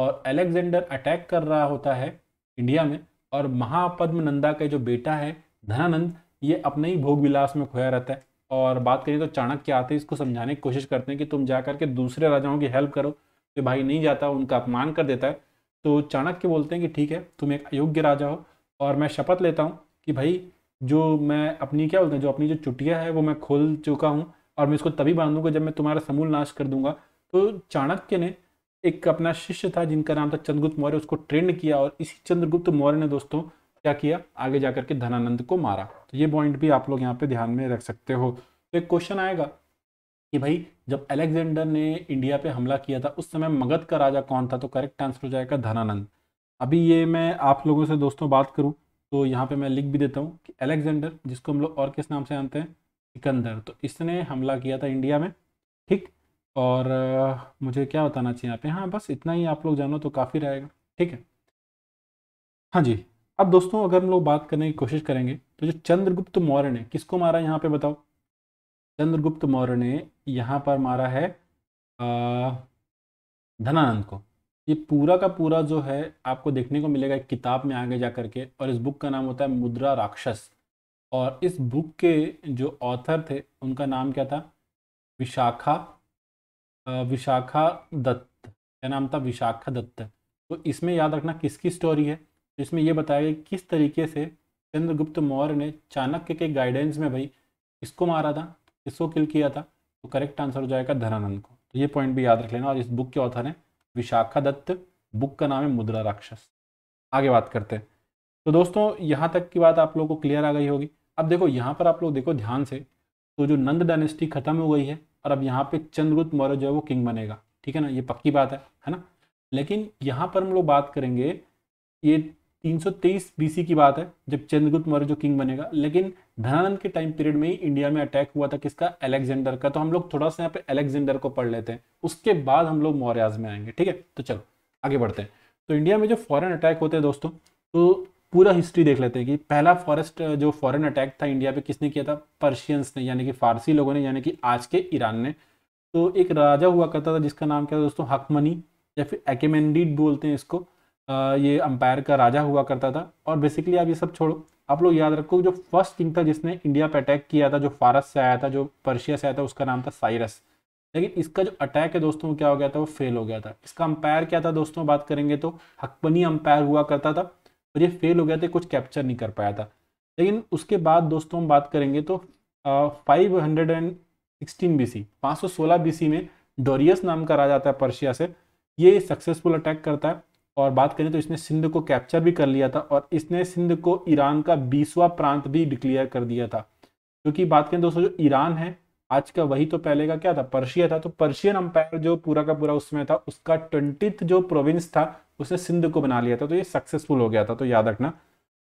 और अलेक्जेंडर अटैक कर रहा होता है इंडिया में और महापद्म नंदा का जो बेटा है धनानंद ये अपने ही भोग विलास में खोया रहता है और बात करें तो चाणक्य आते हैं इसको समझाने की कोशिश करते हैं कि तुम जा करके दूसरे राजाओं की हेल्प करो जो भाई नहीं जाता उनका अपमान कर देता है तो चाणक्य बोलते हैं कि ठीक है तुम एक अयोग्य राजा हो और मैं शपथ लेता हूँ कि भाई जो मैं अपनी क्या बोलते हैं जो अपनी जो चुटिया है वो मैं खोल चुका हूँ और मैं इसको तभी बांधूंगा जब मैं तुम्हारा समूल नाश कर दूंगा तो चाणक्य ने एक अपना शिष्य था जिनका नाम था चंद्रगुप्त मौर्य उसको ट्रेंड किया और इसी चंद्रगुप्त मौर्य ने दोस्तों क्या किया आगे जाकर के धनानंद को मारा तो ये पॉइंट भी आप लोग यहाँ पे ध्यान में रख सकते हो तो एक क्वेश्चन आएगा कि भाई जब अलेक्जेंडर ने इंडिया पे हमला किया था उस समय मगध का राजा कौन था तो करेक्ट आंसर हो जाएगा धनानंद अभी ये मैं आप लोगों से दोस्तों बात करूँ तो यहाँ पे मैं लिख भी देता हूँ कि अलेक्जेंडर जिसको हम लोग और किस नाम से जानते हैं सिकंदर तो इसने हमला किया था इंडिया में ठीक और मुझे क्या बताना चाहिए यहाँ पे हाँ बस इतना ही आप लोग जानो तो काफ़ी रहेगा ठीक है हाँ जी अब दोस्तों अगर हम लोग बात करने की कोशिश करेंगे तो जो चंद्रगुप्त मौर्य ने किसको मारा यहाँ पे बताओ चंद्रगुप्त मौर्य ने यहाँ पर मारा है धनानंद को ये पूरा का पूरा जो है आपको देखने को मिलेगा एक किताब में आगे जा करके और इस बुक का नाम होता है मुद्रा राक्षस और इस बुक के जो ऑथर थे उनका नाम क्या था विशाखा विशाखा दत्त क्या नाम था विशाखा दत्त तो इसमें याद रखना किसकी स्टोरी है जिसमें यह बताया गया किस तरीके से चंद्रगुप्त मौर्य ने चाणक्य के गाइडेंस में भाई किसको मारा था किसको किल किया था तो करेक्ट आंसर हो जाएगा धनानंद को तो ये पॉइंट भी याद रख लेना और इस बुक के ऑथर हैं विशाखा दत्त बुक का नाम है मुद्रा राक्षस आगे बात करते हैं तो दोस्तों यहाँ तक की बात आप लोगों को क्लियर आ गई होगी अब देखो यहाँ पर आप लोग देखो ध्यान से तो जो नंद डायनेस्टी खत्म हो गई है और अब यहाँ पे चंद्रगुप्त मौर्य जो है वो किंग बनेगा ठीक है ना ये पक्की बात है है ना लेकिन यहाँ पर हम लोग बात करेंगे ये 323 बीसी की बात है जब चंद्रगुप्त मौर्य जो किंग बनेगा लेकिन धनानंद के टाइम पीरियड में ही इंडिया में अटैक हुआ था किसका अलेक्जेंडर का तो हम लोग थोड़ा सा यहाँ पे अलेक्जेंडर को पढ़ लेते हैं उसके बाद हम लोग मौर्याज में आएंगे ठीक है तो चलो आगे बढ़ते हैं तो इंडिया में जो फॉरन अटैक होते हैं दोस्तों तो पूरा हिस्ट्री देख लेते हैं कि पहला फॉरेस्ट जो फॉरन अटैक था इंडिया पे किसने किया था पर्शियंस ने यानी कि फारसी लोगों ने यानी कि आज के ईरान ने तो एक राजा हुआ करता था जिसका नाम क्या था दोस्तों हकमनी या फिर एकेमेंडीड बोलते हैं इसको ये अंपायर का राजा हुआ करता था और बेसिकली आप ये सब छोड़ो आप लोग याद रखो जो फर्स्ट किंग था जिसने इंडिया पर अटैक किया था जो फारस से आया था जो पर्शिया से आया था उसका नाम था साइरस लेकिन इसका जो अटैक है दोस्तों क्या हो गया था वो फेल हो गया था इसका अंपायर क्या था दोस्तों बात करेंगे तो हकबनी अंपायर हुआ करता था और ये फेल हो गया था कुछ कैप्चर नहीं कर पाया था लेकिन उसके बाद दोस्तों हम बात करेंगे तो five hundred and sixteen B C पाँच सौ सोलह बी सी में डोरियस नाम का राजा आता है पर्शिया से ये सक्सेसफुल अटैक करता है और बात करें तो इसने सिंध को कैप्चर भी कर लिया था और इसने सिंध को ईरान का बीसवा प्रांत भी डिक्लेयर कर दिया था क्योंकि तो बात करें दोस्तों जो ईरान है आज का वही तो पहले का क्या था पर्शिया था तो पर्शियन अंपायर जो पूरा का पूरा उसमें था उसका ट्वेंटी जो प्रोविंस था उसने सिंध को बना लिया था तो ये सक्सेसफुल हो गया था तो याद रखना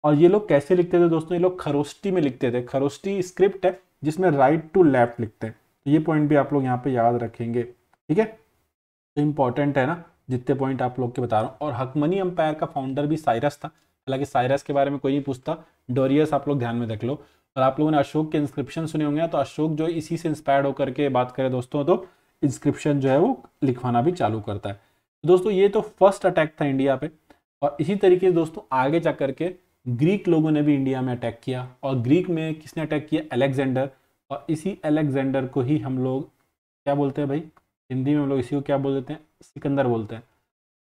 और ये लोग कैसे लिखते थे दोस्तों ये लोग खरोस्टी में लिखते थे खरोस्टी स्क्रिप्ट है जिसमें राइट टू लेफ्ट लिखते हैं तो ये पॉइंट भी आप लोग यहाँ पे याद रखेंगे ठीक है इंपॉर्टेंट तो है ना जितने पॉइंट आप लोग के बता रहा हूँ और हकमनी अम्पायर का फाउंडर भी साइरस था हालांकि साइरस के बारे में कोई नहीं पूछता डोरियस आप लोग ध्यान में रख लो और आप लोगों ने अशोक के इंस्क्रिप्शन सुने होंगे तो अशोक जो इसी से इंस्पायर्ड होकर के बात करें दोस्तों तो इंस्क्रिप्शन जो है वो लिखवाना भी चालू करता है तो दोस्तों ये तो फर्स्ट अटैक था इंडिया पे और इसी तरीके से दोस्तों आगे जा करके ग्रीक लोगों ने भी इंडिया में अटैक किया और ग्रीक में किसने अटैक किया अलेक्जेंडर और इसी अलेक्जेंडर को ही हम लोग क्या बोलते हैं भाई हिंदी में हम लोग इसी को क्या बोल देते हैं सिकंदर बोलते हैं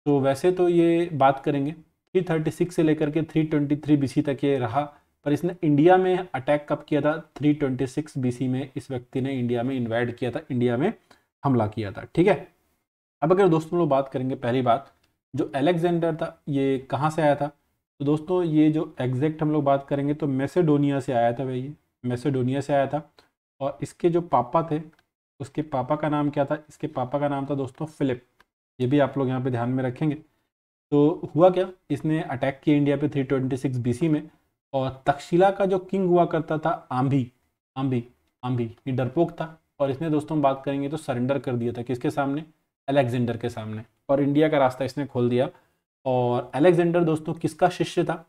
तो वैसे तो ये बात करेंगे 336 से लेकर के 323 ट्वेंटी तक ये रहा पर इसने इंडिया में अटैक कब किया था 326 ट्वेंटी में इस व्यक्ति ने इंडिया में इन्वाइट किया था इंडिया में हमला किया था ठीक है अब अगर दोस्तों लोग बात करेंगे पहली बात जो अलेक्जेंडर था ये कहाँ से आया था तो दोस्तों ये जो एग्जैक्ट हम लोग बात करेंगे तो मैसेडोनिया से आया था भाई ये मैसेडोनिया से आया था और इसके जो पापा थे उसके पापा का नाम क्या था इसके पापा का नाम था दोस्तों फिलिप ये भी आप लोग यहाँ पे ध्यान में रखेंगे तो हुआ क्या इसने अटैक किया इंडिया पे 326 ट्वेंटी में और तक्षशिला का जो किंग हुआ करता था आम्भी आम्भी आम्भी ये डरपोक था और इसने दोस्तों हम बात करेंगे तो सरेंडर कर दिया था किसके सामने अलेक्जेंडर के सामने और इंडिया का रास्ता इसने खोल दिया और अलेक्जेंडर दोस्तों किसका शिष्य था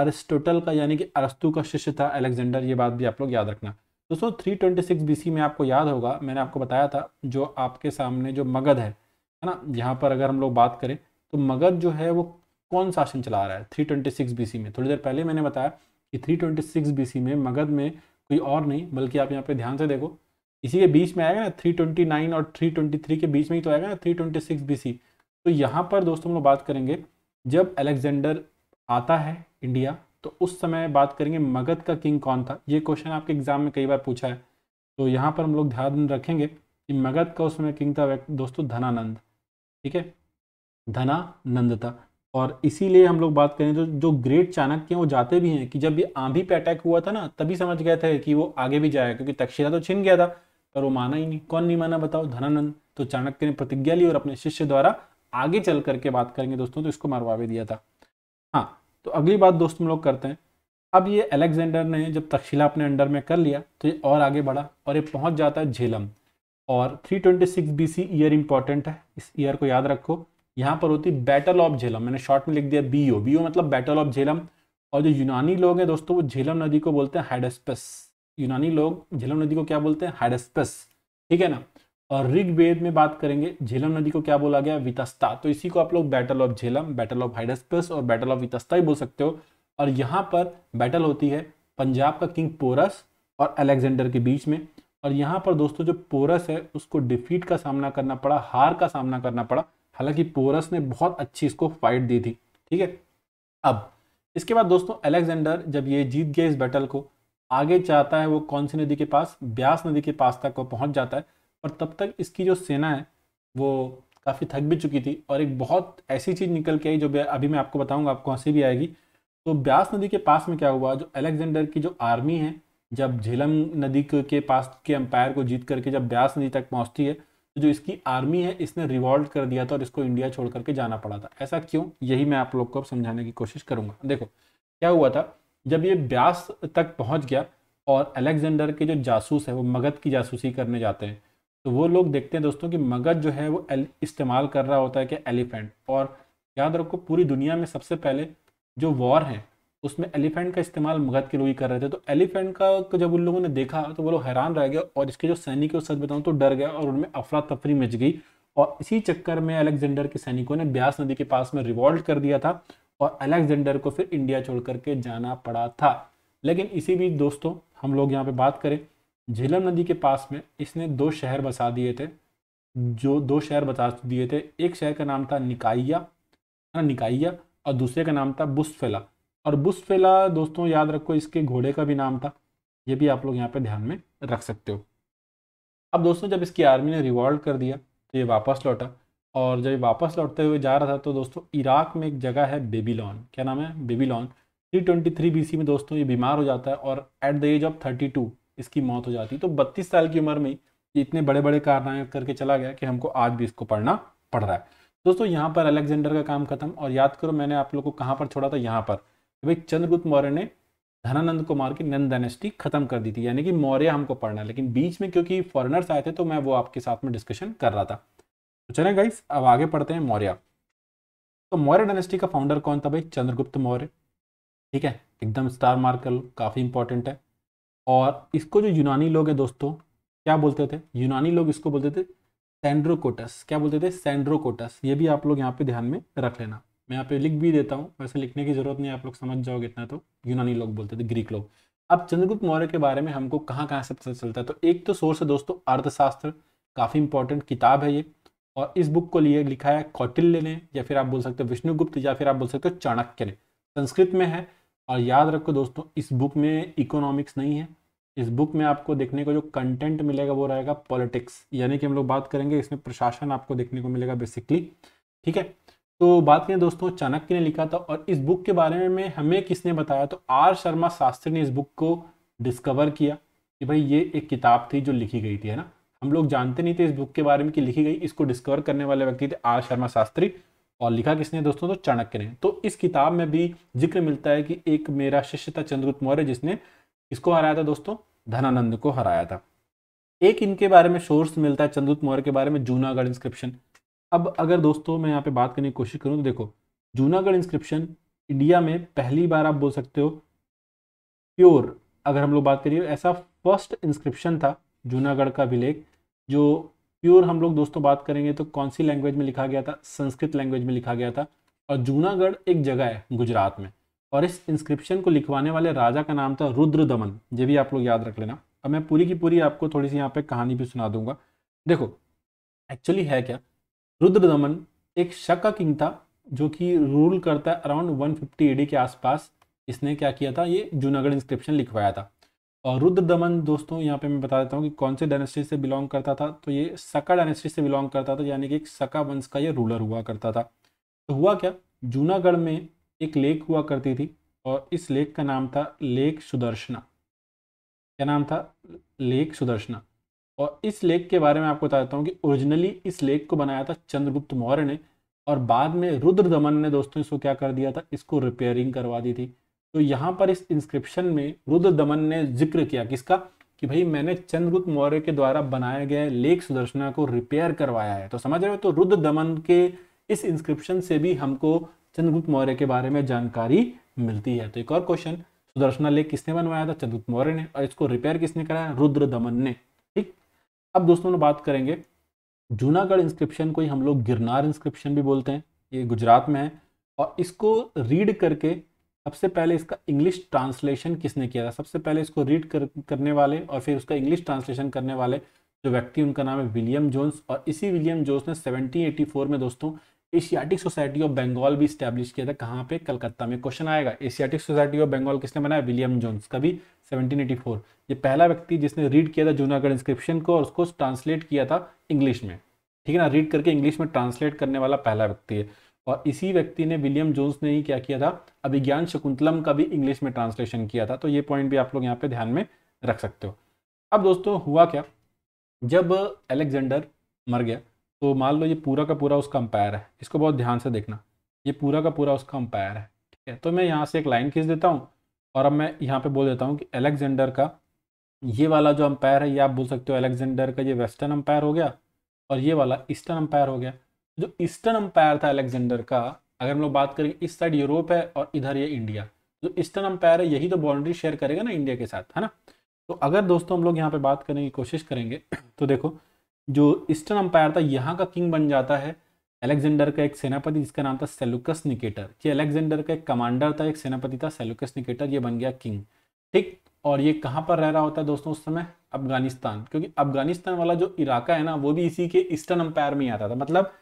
अरिस्टोटल का यानी कि अरस्तु का शिष्य था अलेक्जेंडर ये बात भी आप लोग याद रखना दोस्तों 326 बीसी में आपको याद होगा मैंने आपको बताया था जो आपके सामने जो मगध है है ना यहाँ पर अगर हम लोग बात करें तो मगध जो है वो कौन शासन चला रहा है 326 सी में थोड़ी देर पहले मैंने बताया कि 326 सी में मगध में कोई और नहीं बल्कि आप यहाँ पे ध्यान से देखो इसी के बीच में आएगा ना 329 और 323 के बीच में ही तो आएगा ना 326 सी तो यहाँ पर दोस्तों हम लोग बात करेंगे जब अलेक्जेंडर आता है इंडिया तो उस समय बात करेंगे मगध का किंग कौन था ये क्वेश्चन आपके एग्जाम में कई बार पूछा है तो यहाँ पर हम लोग ध्यान रखेंगे कि मगध का उस समय किंग था दोस्तों धनानंद ठीक है धनानंद था और इसीलिए हम लोग बात करें तो जो ग्रेट चाणक्य हैं वो जाते भी हैं कि जब ये आंधी पे अटैक हुआ था ना तभी समझ गए थे कि वो आगे भी जाएगा क्योंकि तक्षशिला तो छिन गया था पर वो माना ही नहीं कौन नहीं माना बताओ धनानंद तो चाणक्य ने प्रतिज्ञा ली और अपने शिष्य द्वारा आगे चल करके बात करेंगे दोस्तों तो इसको मरवा भी दिया था तो अगली बात दोस्त हम लोग करते हैं अब ये अलेक्जेंडर ने जब तक्षशिला अपने अंडर में कर लिया तो ये और आगे बढ़ा और ये पहुंच जाता है झेलम और 326 सिक्स ईयर इंपॉर्टेंट है इस ईयर को याद रखो यहाँ पर होती बैटल ऑफ झेलम मैंने शॉर्ट में लिख दिया बी ओ बी ओ मतलब बैटल ऑफ झेलम और जो यूनानी लोग हैं दोस्तों वो झेलम नदी को बोलते हैं हाइडस्पस यूनानी लोग झेलम नदी को क्या बोलते हैं हाइडस्पस ठीक है ना और ऋग्वेद में बात करेंगे झेलम नदी को क्या बोला गया वितस्ता तो इसी को आप लोग battle of Jhelum battle of Hydaspes और बैटल ऑफ वितस्ता ही बोल सकते हो और यहाँ पर बैटल होती है पंजाब का किंग पोरस और अलेक्जेंडर के बीच में और यहाँ पर दोस्तों जो पोरस है उसको डिफीट का सामना करना पड़ा हार का सामना करना पड़ा हालांकि पोरस ने बहुत अच्छी इसको फाइट दी थी ठीक है अब इसके बाद दोस्तों अलेक्जेंडर जब ये जीत गया इस बैटल को आगे चाहता है वो कौन सी नदी के पास ब्यास नदी के पास तक वो पहुंच जाता है और तब तक इसकी जो सेना है वो काफ़ी थक भी चुकी थी और एक बहुत ऐसी चीज़ निकल के आई जो अभी मैं आपको बताऊंगा आपको हंसी भी आएगी तो ब्यास नदी के पास में क्या हुआ जो अलेक्जेंडर की जो आर्मी है जब झेलम नदी के पास के एम्पायर को जीत करके जब ब्यास नदी तक पहुँचती है तो जो इसकी आर्मी है इसने रिवॉल्ट कर दिया था और इसको इंडिया छोड़ करके जाना पड़ा था ऐसा क्यों यही मैं आप लोग को अब समझाने की कोशिश करूँगा देखो क्या हुआ था जब ये ब्यास तक पहुँच गया और अलेक्जेंडर के जो जासूस है वो मगध की जासूसी करने जाते हैं तो वो लोग देखते हैं दोस्तों कि मगध जो है वो इस्तेमाल कर रहा होता है कि एलिफेंट और याद रखो पूरी दुनिया में सबसे पहले जो वॉर है उसमें एलिफेंट का इस्तेमाल मगध के लोग ही कर रहे थे तो एलिफेंट का जब उन लोगों ने देखा तो वो लोग हैरान रह गए और इसके जो सैनिक है सच बताऊँ तो डर गया और उनमें अफरा तफरी मच गई और इसी चक्कर में अलेक्जेंडर के सैनिकों ने ब्यास नदी के पास में रिवॉल्ट कर दिया था और अलेक्जेंडर को फिर इंडिया छोड़ करके जाना पड़ा था लेकिन इसी बीच दोस्तों हम लोग यहाँ पे बात करें झेलम नदी के पास में इसने दो शहर बसा दिए थे जो दो शहर बता दिए थे एक शहर का नाम था निकाइया है ना निकाइया और दूसरे का नाम था बुस्फेला और बुस्फेला दोस्तों याद रखो इसके घोड़े का भी नाम था ये भी आप लोग यहाँ पे ध्यान में रख सकते हो अब दोस्तों जब इसकी आर्मी ने रिवॉल्ट कर दिया तो ये वापस लौटा और जब ये वापस लौटते हुए जा रहा था तो दोस्तों इराक में एक जगह है बेबीलोन क्या नाम है बेबीलोन 323 बीसी में दोस्तों ये बीमार हो जाता है और at the age of thirty इसकी मौत हो जाती तो बत्तीस साल की उम्र में ये इतने बड़े बड़े कारनामे करके चला गया कि हमको आज भी इसको पढ़ना पड़ रहा है दोस्तों यहाँ पर अलेक्जेंडर का काम खत्म और याद करो मैंने आप लोग को कहाँ पर छोड़ा था यहाँ पर भाई चंद्रगुप्त मौर्य ने धनानंद कुमार की नंद डायनेस्टी खत्म कर दी थी यानी कि मौर्य हमको पढ़ना है लेकिन बीच में क्योंकि फॉरेनर्स आए थे तो मैं वो आपके साथ में डिस्कशन कर रहा था तो चले गाइस अब आगे पढ़ते हैं मौर्य तो मौर्य डायनेस्टी का फाउंडर कौन था भाई चंद्रगुप्त मौर्य ठीक है एकदम स्टार मार्कल काफ़ी इंपॉर्टेंट है और इसको जो यूनानी लोग हैं दोस्तों क्या बोलते थे यूनानी लोग इसको बोलते थे सेंड्रोकोटस क्या बोलते थे सेंड्रोकोटस ये भी आप लोग यहाँ पे ध्यान में रख लेना मैं यहाँ पे लिख भी देता हूँ वैसे लिखने की जरूरत नहीं आप लोग समझ जाओगे इतना तो यूनानी लोग बोलते थे ग्रीक लोग अब चंद्रगुप्त मौर्य के बारे में हमको कहाँ कहाँ से पता चलता है तो एक तो सोर्स है दोस्तों अर्थशास्त्र काफ़ी इंपॉर्टेंट किताब है ये और इस बुक को लिए लिखा है कौटिल्य ने या फिर आप बोल सकते हो विष्णुगुप्त या फिर आप बोल सकते हो चाणक्य ने संस्कृत में है और याद रखो दोस्तों इस बुक में इकोनॉमिक्स नहीं है इस बुक में आपको देखने को जो कंटेंट मिलेगा वो रहेगा पॉलिटिक्स यानी कि हम लोग बात करेंगे इसमें प्रशासन आपको देखने को मिलेगा बेसिकली ठीक है तो बात करें दोस्तों चाणक्य ने लिखा था और इस बुक के बारे में हमें किसने बताया तो आर शर्मा शास्त्री ने इस बुक को डिस्कवर किया कि भाई ये एक किताब थी जो लिखी गई थी है ना हम लोग जानते नहीं थे इस बुक के बारे में कि लिखी गई इसको डिस्कवर करने वाले व्यक्ति थे आर शर्मा शास्त्री और लिखा किसने दोस्तों तो चाणक्य ने तो इस किताब में भी जिक्र मिलता है कि एक मेरा शिष्य था चंद्रगुप्त मौर्य जिसने इसको हराया था दोस्तों धनानंद को हराया था एक इनके बारे में सोर्स मिलता है चंद्रगुप्त मौर्य के बारे में जूनागढ़ इंस्क्रिप्शन अब अगर दोस्तों मैं यहाँ पे बात करने की कोशिश करूँ तो देखो जूनागढ़ इंस्क्रिप्शन इंडिया में पहली बार आप बोल सकते हो प्योर अगर हम लोग बात करिए ऐसा फर्स्ट इंस्क्रिप्शन था जूनागढ़ का अभिलेख जो प्योर हम लोग दोस्तों बात करेंगे तो कौन सी लैंग्वेज में लिखा गया था संस्कृत लैंग्वेज में लिखा गया था और जूनागढ़ एक जगह है गुजरात में और इस इंस्क्रिप्शन को लिखवाने वाले राजा का नाम था रुद्र दमन ये भी आप लोग याद रख लेना अब मैं पूरी की पूरी आपको थोड़ी सी यहाँ पे कहानी भी सुना दूंगा देखो एक्चुअली है क्या रुद्र दमन एक शक का किंग था जो कि रूल करता है अराउंड 150 एडी के आसपास इसने क्या किया था ये जूनागढ़ इंस्क्रिप्शन लिखवाया था और रुद्र दमन दोस्तों यहाँ पे मैं बता देता हूँ कि कौन से डायनेस्टी से बिलोंग करता था तो ये सका डायनेस्टी से बिलोंग करता था यानी कि एक सका वंश का ये रूलर हुआ करता था तो हुआ क्या जूनागढ़ में एक लेक हुआ करती थी और इस लेक का नाम था लेक सुदर्शना क्या नाम था लेक सुदर्शना और इस लेक के बारे में आपको बता देता हूँ कि ओरिजिनली इस लेक को बनाया था चंद्रगुप्त मौर्य ने और बाद में रुद्र दमन ने दोस्तों इसको क्या कर दिया था इसको रिपेयरिंग करवा दी थी तो यहाँ पर इस इंस्क्रिप्शन में रुद्र दमन ने जिक्र किया किसका कि भाई मैंने चंद्रगुप्त मौर्य के द्वारा बनाए गए लेख सुदर्शना को रिपेयर करवाया है तो समझ रहे हो तो रुद्र दमन के इस इंस्क्रिप्शन से भी हमको चंद्रगुप्त मौर्य के बारे में जानकारी मिलती है तो एक और क्वेश्चन सुदर्शना लेख किसने बनवाया था चंद्रगुप्त मौर्य ने और इसको रिपेयर किसने कराया रुद्र दमन ने ठीक अब दोस्तों बात करेंगे जूनागढ़ इंस्क्रिप्शन को ही हम लोग गिरनार इंस्क्रिप्शन भी बोलते हैं ये गुजरात में है और इसको रीड करके सबसे पहले इसका इंग्लिश ट्रांसलेशन किसने किया था सबसे पहले इसको रीड कर, करने वाले और फिर उसका इंग्लिश ट्रांसलेशन करने वाले जो व्यक्ति उनका नाम है विलियम जोन्स और इसी विलियम जोन्स ने 1784 में दोस्तों एशियाटिक सोसाइटी ऑफ बंगाल भी स्टैब्लिश किया था कहाँ पे कलकत्ता में क्वेश्चन आएगा एशियाटिक सोसाइटी ऑफ बंगाल किसने बनाया विलियम जोन्स का भी सेवनटीन ये पहला व्यक्ति जिसने रीड किया था जूनागढ़ इंस्क्रिप्शन को और उसको ट्रांसलेट किया था इंग्लिश में ठीक है ना रीड करके इंग्लिश में ट्रांसलेट करने वाला पहला व्यक्ति है और इसी व्यक्ति ने विलियम जोन्स ने ही क्या किया था अभिज्ञान शकुंतलम का भी इंग्लिश में ट्रांसलेशन किया था तो ये पॉइंट भी आप लोग यहाँ पे ध्यान में रख सकते हो अब दोस्तों हुआ क्या जब अलेक्जेंडर मर गया तो मान लो ये पूरा का पूरा उसका अंपायर है इसको बहुत ध्यान से देखना ये पूरा का पूरा उसका अंपायर है ठीक है तो मैं यहाँ से एक लाइन खींच देता हूँ और अब मैं यहाँ पे बोल देता हूँ कि अलेक्जेंडर का ये वाला जो अंपायर है ये आप बोल सकते हो अलेक्जेंडर का ये वेस्टर्न अंपायर हो गया और ये वाला ईस्टर्न अंपायर हो गया जो ईस्टर्न अम्पायर था अलेक्जेंडर का अगर हम लोग बात करेंगे इस साइड यूरोप है और इधर ये इंडिया जो ईस्टर्न अम्पायर है यही तो बाउंड्री शेयर करेगा ना इंडिया के साथ है ना तो अगर दोस्तों हम लोग यहाँ पे बात करने की कोशिश करेंगे *clears throat* तो देखो जो ईस्टर्न अम्पायर था यहाँ का किंग बन जाता है अलेक्जेंडर का एक सेनापति जिसका नाम था सेलुकस निकेटर ये अलेक्जेंडर का एक कमांडर था एक सेनापति था सेलुकस निकेटर ये बन गया किंग ठीक और ये कहाँ पर रह रहा होता है दोस्तों उस समय अफगानिस्तान क्योंकि अफगानिस्तान वाला जो इलाका है ना वो भी इसी के ईस्टर्न अम्पायर में आता था मतलब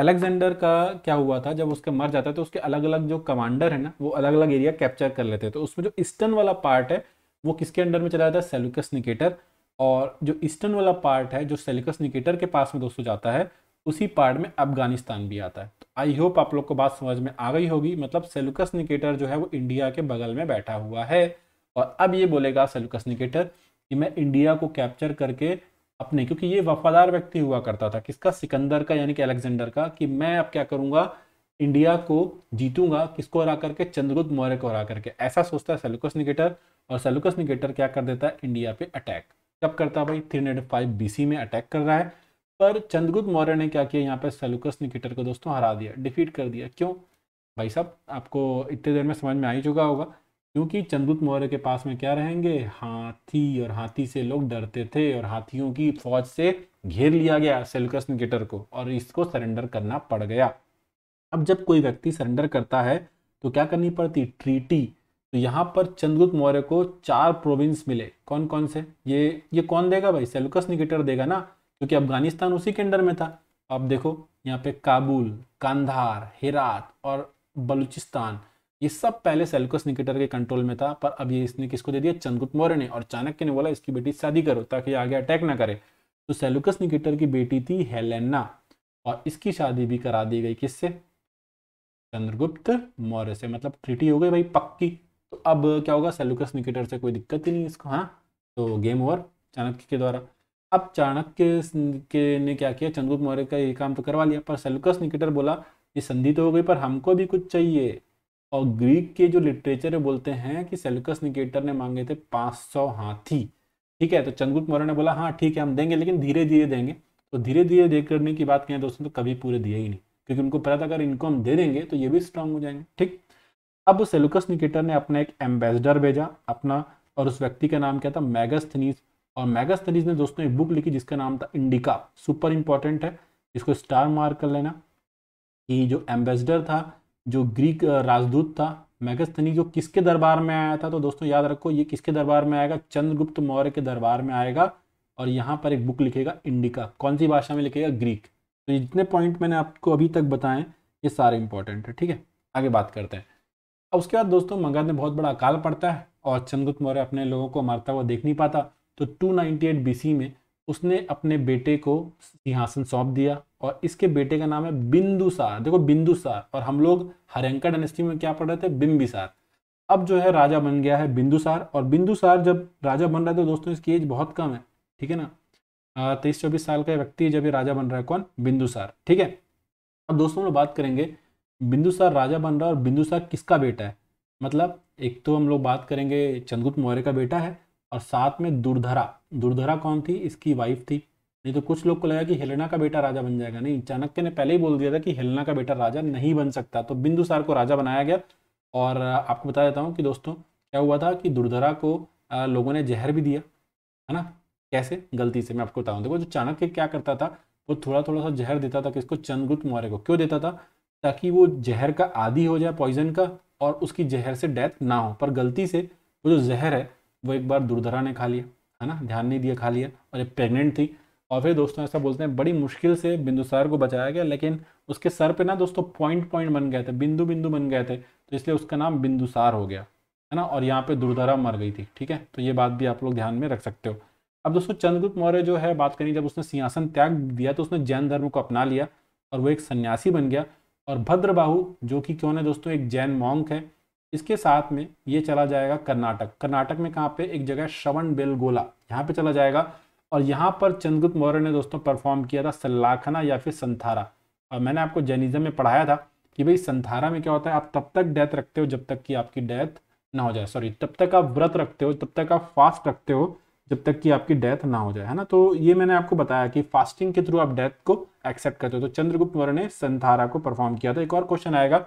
अलेक्जेंडर का क्या हुआ था जब उसके मर जाता है तो उसके अलग अलग जो कमांडर है ना वो अलग अलग एरिया कैप्चर कर लेते हैं तो उसमें जो ईस्टर्न वाला पार्ट है वो किसके अंडर में चला जाता है सेलुकस निकेटर और जो ईस्टर्न वाला पार्ट है जो सेलुकस निकेटर के पास में दोस्तों जाता है उसी पार्ट में अफगानिस्तान भी आता है तो आई होप आप लोग को बात समझ में आ गई होगी मतलब सेलुकस निकेटर जो है वो इंडिया के बगल में बैठा हुआ है और अब ये बोलेगा सेलुकस निकेटर कि मैं इंडिया को कैप्चर करके अपने क्योंकि ये वफादार व्यक्ति हुआ करता था किसका सिकंदर का यानी कि अलेक्जेंडर का कि मैं अब क्या करूंगा इंडिया को जीतूंगा किसको हरा करके चंद्रगुप्त मौर्य को हरा करके ऐसा सोचता है सेलुकस निकेटर और सेलुकस निकेटर क्या कर देता है इंडिया पे अटैक कब करता है भाई थ्री हंड्रेड फाइव बीसी में अटैक कर रहा है पर चंद्रगुप्त मौर्य ने क्या किया यहाँ पे सेलुकस निकेटर को दोस्तों हरा दिया डिफीट कर दिया क्यों भाई साहब आपको इतने देर में समझ में आ ही चुका होगा क्योंकि चंदगुप्त मौर्य के पास में क्या रहेंगे हाथी और हाथी से लोग डरते थे और हाथियों की फौज से घेर लिया गया सेलकस निकेटर को और इसको सरेंडर करना पड़ गया अब जब कोई व्यक्ति सरेंडर करता है तो क्या करनी पड़ती ट्रीटी तो यहाँ पर चंद्रगुप्त मौर्य को चार प्रोविंस मिले कौन कौन से ये ये कौन देगा भाई सेलुकस निकेटर देगा ना क्योंकि अफगानिस्तान उसी के अंडर में था अब देखो यहाँ पे काबुल कांधार हेरात और बलूचिस्तान ये सब पहले सेल्कुस निकेटर के कंट्रोल में था पर अब ये इसने किसको दे दिया चंद्रगुप्त मौर्य ने और चाणक्य ने बोला इसकी बेटी शादी करो ताकि आगे अटैक ना करे तो सेलुकस निकेटर की बेटी थी हेलेना और इसकी शादी भी करा दी गई किससे चंद्रगुप्त मौर्य से मतलब ट्रिटी हो गई भाई पक्की तो अब क्या होगा सेलुकस निकेटर से कोई दिक्कत ही नहीं इसको हाँ तो गेम ओवर चाणक्य के द्वारा अब चाणक्य के ने क्या किया चंद्रगुप्त मौर्य का ये काम तो करवा लिया पर सेलुकस निकेटर बोला ये संधि तो हो गई पर हमको भी कुछ चाहिए और ग्रीक के जो लिटरेचर है बोलते हैं कि सेल्कस निकेटर ने मांगे थे 500 हाथी ठीक है तो चंद्रगुप्त मौर्य ने बोला हाँ ठीक है हम देंगे लेकिन धीरे धीरे देंगे तो धीरे धीरे देख करने की बात कहें दोस्तों तो कभी पूरे दिए ही नहीं क्योंकि उनको पता था अगर इनको हम दे देंगे तो ये भी स्ट्रांग हो जाएंगे ठीक अब सेलुकस निकेटर ने अपना एक एम्बेसडर भेजा अपना और उस व्यक्ति का नाम क्या था मैगस्थनीज और मैगस्थनीज ने दोस्तों एक बुक लिखी जिसका नाम था इंडिका सुपर इंपॉर्टेंट है इसको स्टार मार्क कर लेना कि जो एम्बेसडर था जो ग्रीक राजदूत था मैगस्थनी जो किसके दरबार में आया था तो दोस्तों याद रखो ये किसके दरबार में आएगा चंद्रगुप्त मौर्य के दरबार में आएगा और यहाँ पर एक बुक लिखेगा इंडिका कौन सी भाषा में लिखेगा ग्रीक तो जितने पॉइंट मैंने आपको अभी तक बताएं ये सारे इंपॉर्टेंट है ठीक है आगे बात करते हैं अब उसके बाद दोस्तों मगध में बहुत बड़ा अकाल पड़ता है और चंद्रगुप्त मौर्य अपने लोगों को मारता हुआ देख नहीं पाता तो 298 बीसी में उसने अपने बेटे को सिंहासन सौंप दिया और इसके बेटे का नाम है बिंदुसार देखो बिंदुसार और हम लोग हरेंका डायनेस्टी में क्या पढ़ रहे थे बिंबिसार अब जो है राजा बन गया है बिंदुसार और बिंदुसार जब राजा बन रहा थे तो दोस्तों इसकी एज बहुत कम है ठीक है ना तेईस चौबीस साल का व्यक्ति जब ये राजा बन रहा है कौन बिंदुसार ठीक है अब दोस्तों हम लोग बात करेंगे बिंदुसार राजा बन रहा है और बिंदुसार किसका बेटा है मतलब एक तो हम लोग बात करेंगे चंद्रगुप्त मौर्य का बेटा है और साथ में दुर्धरा दुर्धरा कौन थी इसकी वाइफ थी नहीं तो कुछ लोग को लगा कि हिलना का बेटा राजा बन जाएगा नहीं चाणक्य ने पहले ही बोल दिया था कि हिलना का बेटा राजा नहीं बन सकता तो बिंदुसार को राजा बनाया गया और आपको बता देता हूँ कि दोस्तों क्या हुआ था कि दुर्धरा को लोगों ने जहर भी दिया है ना कैसे गलती से मैं आपको बताऊँ देखो जो चाणक्य क्या करता था वो थोड़ा थोड़ा सा जहर देता था किसको चंद्रगुप्त मौर्य को क्यों देता था ताकि वो जहर का आदि हो जाए पॉइजन का और उसकी जहर से डेथ ना हो पर गलती से वो जो जहर है वो एक बार दुर्धरा ने खा लिया है ना ध्यान नहीं दिया खा लिया और ये प्रेग्नेंट थी और फिर दोस्तों ऐसा बोलते हैं बड़ी मुश्किल से बिंदुसार को बचाया गया लेकिन उसके सर पे ना दोस्तों पॉइंट पॉइंट बन गए थे बिंदु बिंदु बन गए थे तो इसलिए उसका नाम बिंदुसार हो गया है ना और यहाँ पे दुर्धरा मर गई थी ठीक है तो ये बात भी आप लोग ध्यान में रख सकते हो अब दोस्तों चंद्रगुप्त मौर्य जो है बात करें जब उसने सिंहासन त्याग दिया तो उसने जैन धर्म को अपना लिया और वो एक सन्यासी बन गया और भद्रबाहु जो कि क्यों ना दोस्तों एक जैन मॉन्क है इसके साथ में ये चला जाएगा कर्नाटक कर्नाटक में कहाँ पे एक जगह श्रवण बेलगोला यहाँ पे चला जाएगा और यहाँ पर चंद्रगुप्त मौर्य ने दोस्तों परफॉर्म किया था सल्लाखना या फिर संथारा और मैंने आपको जर्निज्म में पढ़ाया था कि भाई संथारा में क्या होता है आप तब तक डेथ रखते हो जब तक कि आपकी डेथ ना हो जाए सॉरी तब तक आप व्रत रखते हो तब तक आप फास्ट रखते हो जब तक कि आपकी डेथ ना हो जाए है ना तो ये मैंने आपको बताया कि फास्टिंग के थ्रू आप डेथ को एक्सेप्ट करते हो तो चंद्रगुप्त मौर्य ने संथारा को परफॉर्म किया था एक और क्वेश्चन आएगा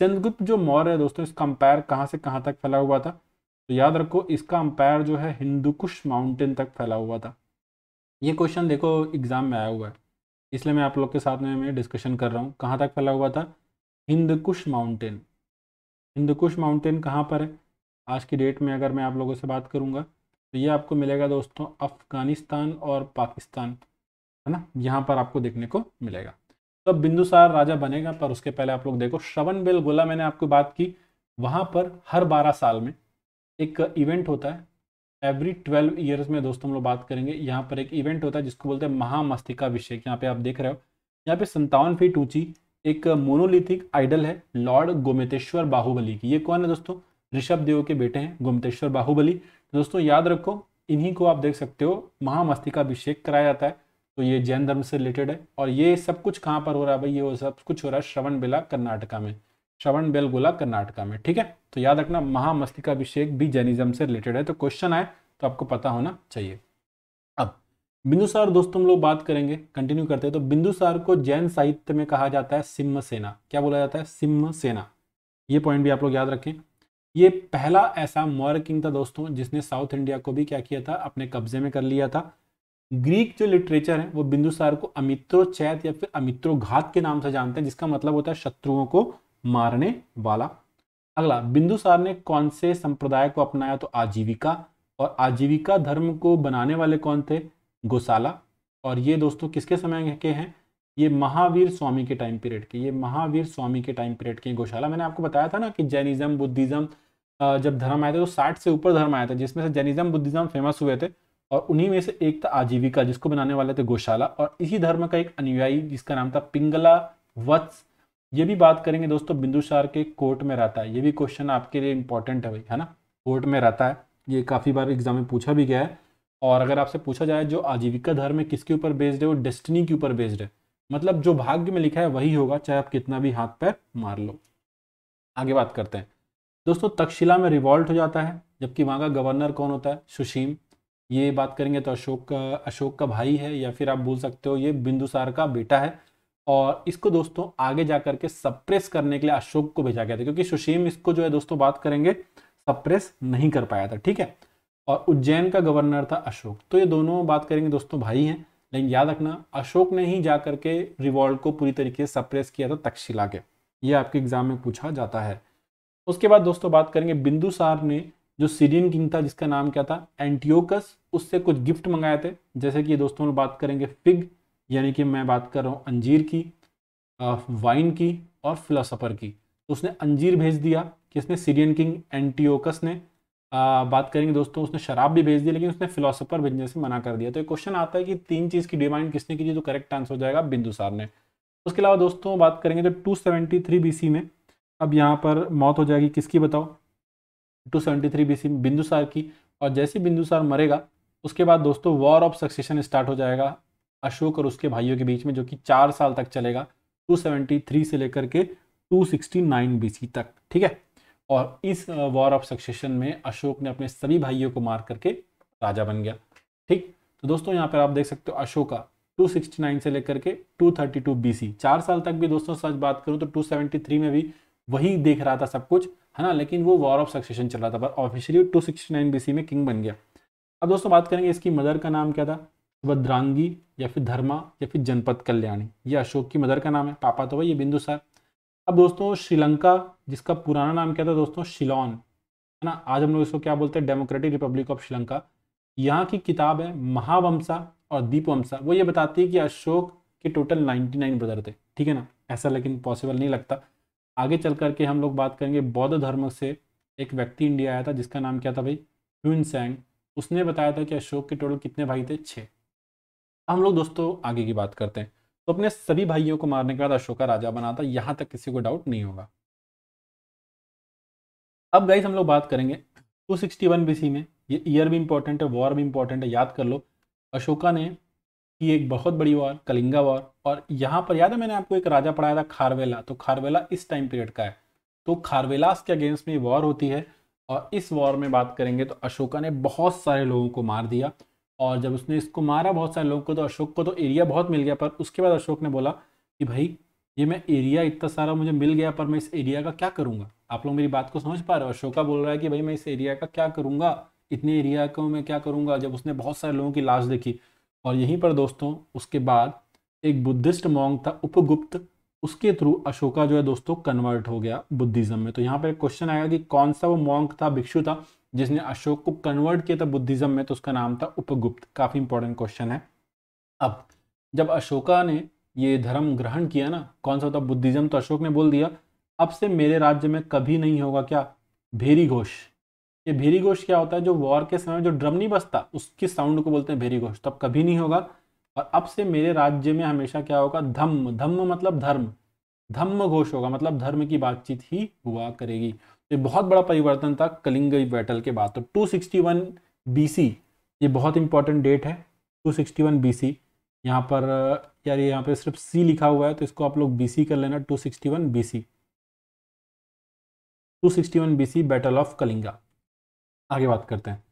चंद्रगुप्त जो मौर्य है दोस्तों इसका अंपायर कहाँ से कहाँ तक फैला हुआ था तो याद रखो इसका अंपायर जो है हिंदुकुश माउंटेन तक फैला हुआ था ये क्वेश्चन देखो एग्ज़ाम में आया हुआ है इसलिए मैं आप लोग के साथ में डिस्कशन कर रहा हूँ कहाँ तक फैला हुआ था हिंदकुश माउंटेन हिंदकुश माउंटेन कहाँ पर है आज की डेट में अगर मैं आप लोगों से बात करूँगा तो ये आपको मिलेगा दोस्तों अफ़गानिस्तान और पाकिस्तान है ना यहाँ पर आपको देखने को मिलेगा तब तो बिंदुसार राजा बनेगा पर उसके पहले आप लोग देखो श्रवण बेलगोला मैंने आपको बात की वहाँ पर हर बारह साल में एक इवेंट होता है एवरी ट्वेल्व ईयर्स में दोस्तों हम लोग बात करेंगे यहाँ पर एक इवेंट होता है जिसको बोलते हैं महामस्तिका अभिषेक यहाँ पे आप देख रहे हो यहाँ पे संतावन फीट ऊंची एक मोनोलिथिक आइडल है लॉर्ड गोमितेश्वर बाहुबली की ये कौन है दोस्तों ऋषभ देव के बेटे हैं गोमतेश्वर बाहुबली तो दोस्तों याद रखो इन्हीं को आप देख सकते हो महामस्तिका अभिषेक कराया जाता है तो ये जैन धर्म से रिलेटेड है और ये सब कुछ कहाँ पर हो रहा है भाई ये सब कुछ हो रहा है श्रवण बिला कर्नाटका में श्रवण बेलगोला कर्नाटका में ठीक है तो याद रखना महामस्तिकाभिषेक भी जैनिज्म से रिलेटेड है तो क्वेश्चन आए तो आपको पता होना चाहिए अब बिंदुसार दोस्तों हम लोग बात करेंगे कंटिन्यू करते हैं तो बिंदुसार को जैन साहित्य में कहा जाता है सिम्ह सेना क्या बोला जाता है सिम्ह सेना ये पॉइंट भी आप लोग याद रखें ये पहला ऐसा मौर्य किंग था दोस्तों जिसने साउथ इंडिया को भी क्या किया था अपने कब्जे में कर लिया था ग्रीक जो लिटरेचर है वो बिंदुसार को अमित्रो चैत या फिर अमित्रो घात के नाम से जानते हैं जिसका मतलब होता है शत्रुओं को मारने वाला अगला बिंदुसार ने कौन से संप्रदाय को अपनाया तो आजीविका और आजीविका धर्म को बनाने वाले कौन थे गोशाला और ये दोस्तों किसके समय के हैं ये महावीर स्वामी के टाइम पीरियड के ये महावीर स्वामी के टाइम पीरियड के गौशाला मैंने आपको बताया था ना कि जैनिज्म बुद्धिज्म जब धर्म आए थे तो साठ से ऊपर धर्म आया था जिसमें से जैनिज्म बुद्धिज्म फेमस हुए थे और उन्हीं में से एक था आजीविका जिसको बनाने वाले थे गौशाला और इसी धर्म का एक अनुयायी जिसका नाम था पिंगला वत्स ये भी बात करेंगे दोस्तों बिंदुसार के कोर्ट में रहता है ये भी क्वेश्चन आपके लिए इंपॉर्टेंट है भाई है ना कोर्ट में रहता है ये काफ़ी बार एग्जाम में पूछा भी गया है और अगर आपसे पूछा जाए जो आजीविका धर्म है किसके ऊपर बेस्ड है वो डेस्टिनी के ऊपर बेस्ड है मतलब जो भाग्य में लिखा है वही होगा चाहे आप कितना भी हाथ पैर मार लो आगे बात करते हैं दोस्तों तक्षशिला में रिवॉल्ट हो जाता है जबकि वहाँ का गवर्नर कौन होता है सुशीम ये बात करेंगे तो अशोक का अशोक का भाई है या फिर आप बोल सकते हो ये बिंदुसार का बेटा है और इसको दोस्तों आगे जा करके सप्रेस करने के लिए अशोक को भेजा गया था क्योंकि सुशीम इसको जो है दोस्तों बात करेंगे सप्रेस नहीं कर पाया था ठीक है और उज्जैन का गवर्नर था अशोक तो ये दोनों बात करेंगे दोस्तों भाई हैं लेकिन याद रखना अशोक ने ही जा करके रिवॉल्ट को पूरी तरीके से सप्रेस किया था तक्षशिला के ये आपके एग्जाम में पूछा जाता है उसके बाद दोस्तों बात करेंगे बिंदुसार ने जो सीरियन किंग था जिसका नाम क्या था एंटियोकस उससे कुछ गिफ्ट मंगाए थे जैसे कि दोस्तों बात करेंगे फिग यानी कि मैं बात कर रहा हूँ अंजीर की वाइन की और फिलोसफर की तो उसने अंजीर भेज दिया किसने सीरियन किंग एंटीओकस ने आ, बात करेंगे दोस्तों उसने शराब भी भेज दी लेकिन उसने फिलोसफर भेजने से मना कर दिया तो ये क्वेश्चन आता है कि तीन चीज़ की डिमांड किसने की तो करेक्ट आंसर हो जाएगा बिंदुसार ने उसके अलावा दोस्तों बात करेंगे तो 273 सेवेंटी में अब यहाँ पर मौत हो जाएगी किसकी बताओ 273 बीसी में बिंदुसार की और जैसे बिंदुसार मरेगा उसके बाद दोस्तों वॉर ऑफ सक्सेशन स्टार्ट हो जाएगा अशोक और उसके भाइयों के बीच में जो कि चार साल तक चलेगा 273 से लेकर के 269 बीसी तक ठीक है और इस वॉर ऑफ सक्सेशन में अशोक ने अपने सभी भाइयों को मार करके राजा बन गया ठीक तो दोस्तों यहाँ पर आप देख सकते हो अशोका 269 से लेकर के 232 टू चार साल तक भी दोस्तों सच बात करूँ तो 273 में भी वही देख रहा था सब कुछ है ना लेकिन वो वॉर ऑफ सक्सेशन चल रहा था पर ऑफिशियली 269 बीसी में किंग बन गया अब दोस्तों बात करेंगे इसकी मदर का नाम क्या था भद्रांगी या फिर धर्मा या फिर जनपद कल्याणी ये अशोक की मदर का नाम है पापा तो भाई ये बिंदु सर अब दोस्तों श्रीलंका जिसका पुराना नाम क्या था दोस्तों शिलोन है ना आज हम लोग इसको क्या बोलते हैं डेमोक्रेटिक रिपब्लिक ऑफ श्रीलंका यहाँ की किताब है महावंशा और दीपवंशा वो ये बताती है कि अशोक के टोटल 99 ब्रदर थे ठीक है ना ऐसा लेकिन पॉसिबल नहीं लगता आगे चल करके हम लोग बात करेंगे बौद्ध धर्म से एक व्यक्ति इंडिया आया था जिसका नाम क्या था भाई ह्यून सैंग उसने बताया था कि अशोक के टोटल कितने भाई थे छः हम लोग दोस्तों आगे की बात करते हैं तो अपने सभी भाइयों को मारने के बाद अशोका राजा बना था यहां तक किसी को डाउट नहीं होगा अब गाइस हम लोग बात करेंगे 261 सिक्सटी में ये ईयर भी इंपॉर्टेंट है वॉर भी इंपॉर्टेंट है याद कर लो अशोका ने की एक बहुत बड़ी वॉर कलिंगा वॉर और यहाँ पर याद है मैंने आपको एक राजा पढ़ाया था खारवेला तो खारवेला इस टाइम पीरियड का है तो खारवेलास के अगेंस्ट में वॉर होती है और इस वॉर में बात करेंगे तो अशोका ने बहुत सारे लोगों को मार दिया और जब उसने इसको मारा बहुत सारे लोगों को तो अशोक को तो एरिया बहुत मिल गया पर उसके बाद अशोक ने बोला कि भाई ये मैं एरिया इतना सारा मुझे मिल गया पर मैं इस एरिया का क्या करूँगा आप लोग मेरी बात को समझ पा रहे हो अशोका बोल रहा है कि भाई मैं इस एरिया का क्या करूँगा इतने एरिया को मैं क्या करूँगा जब उसने बहुत सारे लोगों की लाश देखी और यहीं पर दोस्तों उसके बाद एक बुद्धिस्ट मॉन्ग था उपगुप्त उसके थ्रू अशोका जो है दोस्तों कन्वर्ट हो गया बुद्धिज्म में तो यहाँ पर क्वेश्चन आएगा कि कौन सा वो मोंग था भिक्षु था जिसने अशोक को कन्वर्ट किया था बुद्धिज्म में तो उसका नाम था उपगुप्त काफ़ी इंपॉर्टेंट क्वेश्चन है अब जब अशोका ने ये धर्म ग्रहण किया ना कौन सा था बुद्धिज्म तो अशोक ने बोल दिया अब से मेरे राज्य में कभी नहीं होगा क्या भेरी घोष ये भेरी घोष क्या होता है जो वॉर के समय जो ड्रम नहीं बसता उसके साउंड को बोलते हैं भेरी घोष तब तो कभी नहीं होगा और अब से मेरे राज्य में हमेशा क्या होगा धम्म धम्म मतलब धर्म धम्म घोष होगा मतलब धर्म की बातचीत ही हुआ करेगी तो ये बहुत बड़ा परिवर्तन था कलिंग बैटल के बाद तो 261 बीसी ये बहुत इंपॉर्टेंट डेट है 261 बीसी यहाँ पर यार यहाँ पे सिर्फ सी लिखा हुआ है तो इसको आप लोग बीसी कर लेना 261 BC 261 BC battle of Kalinga आगे बात करते हैं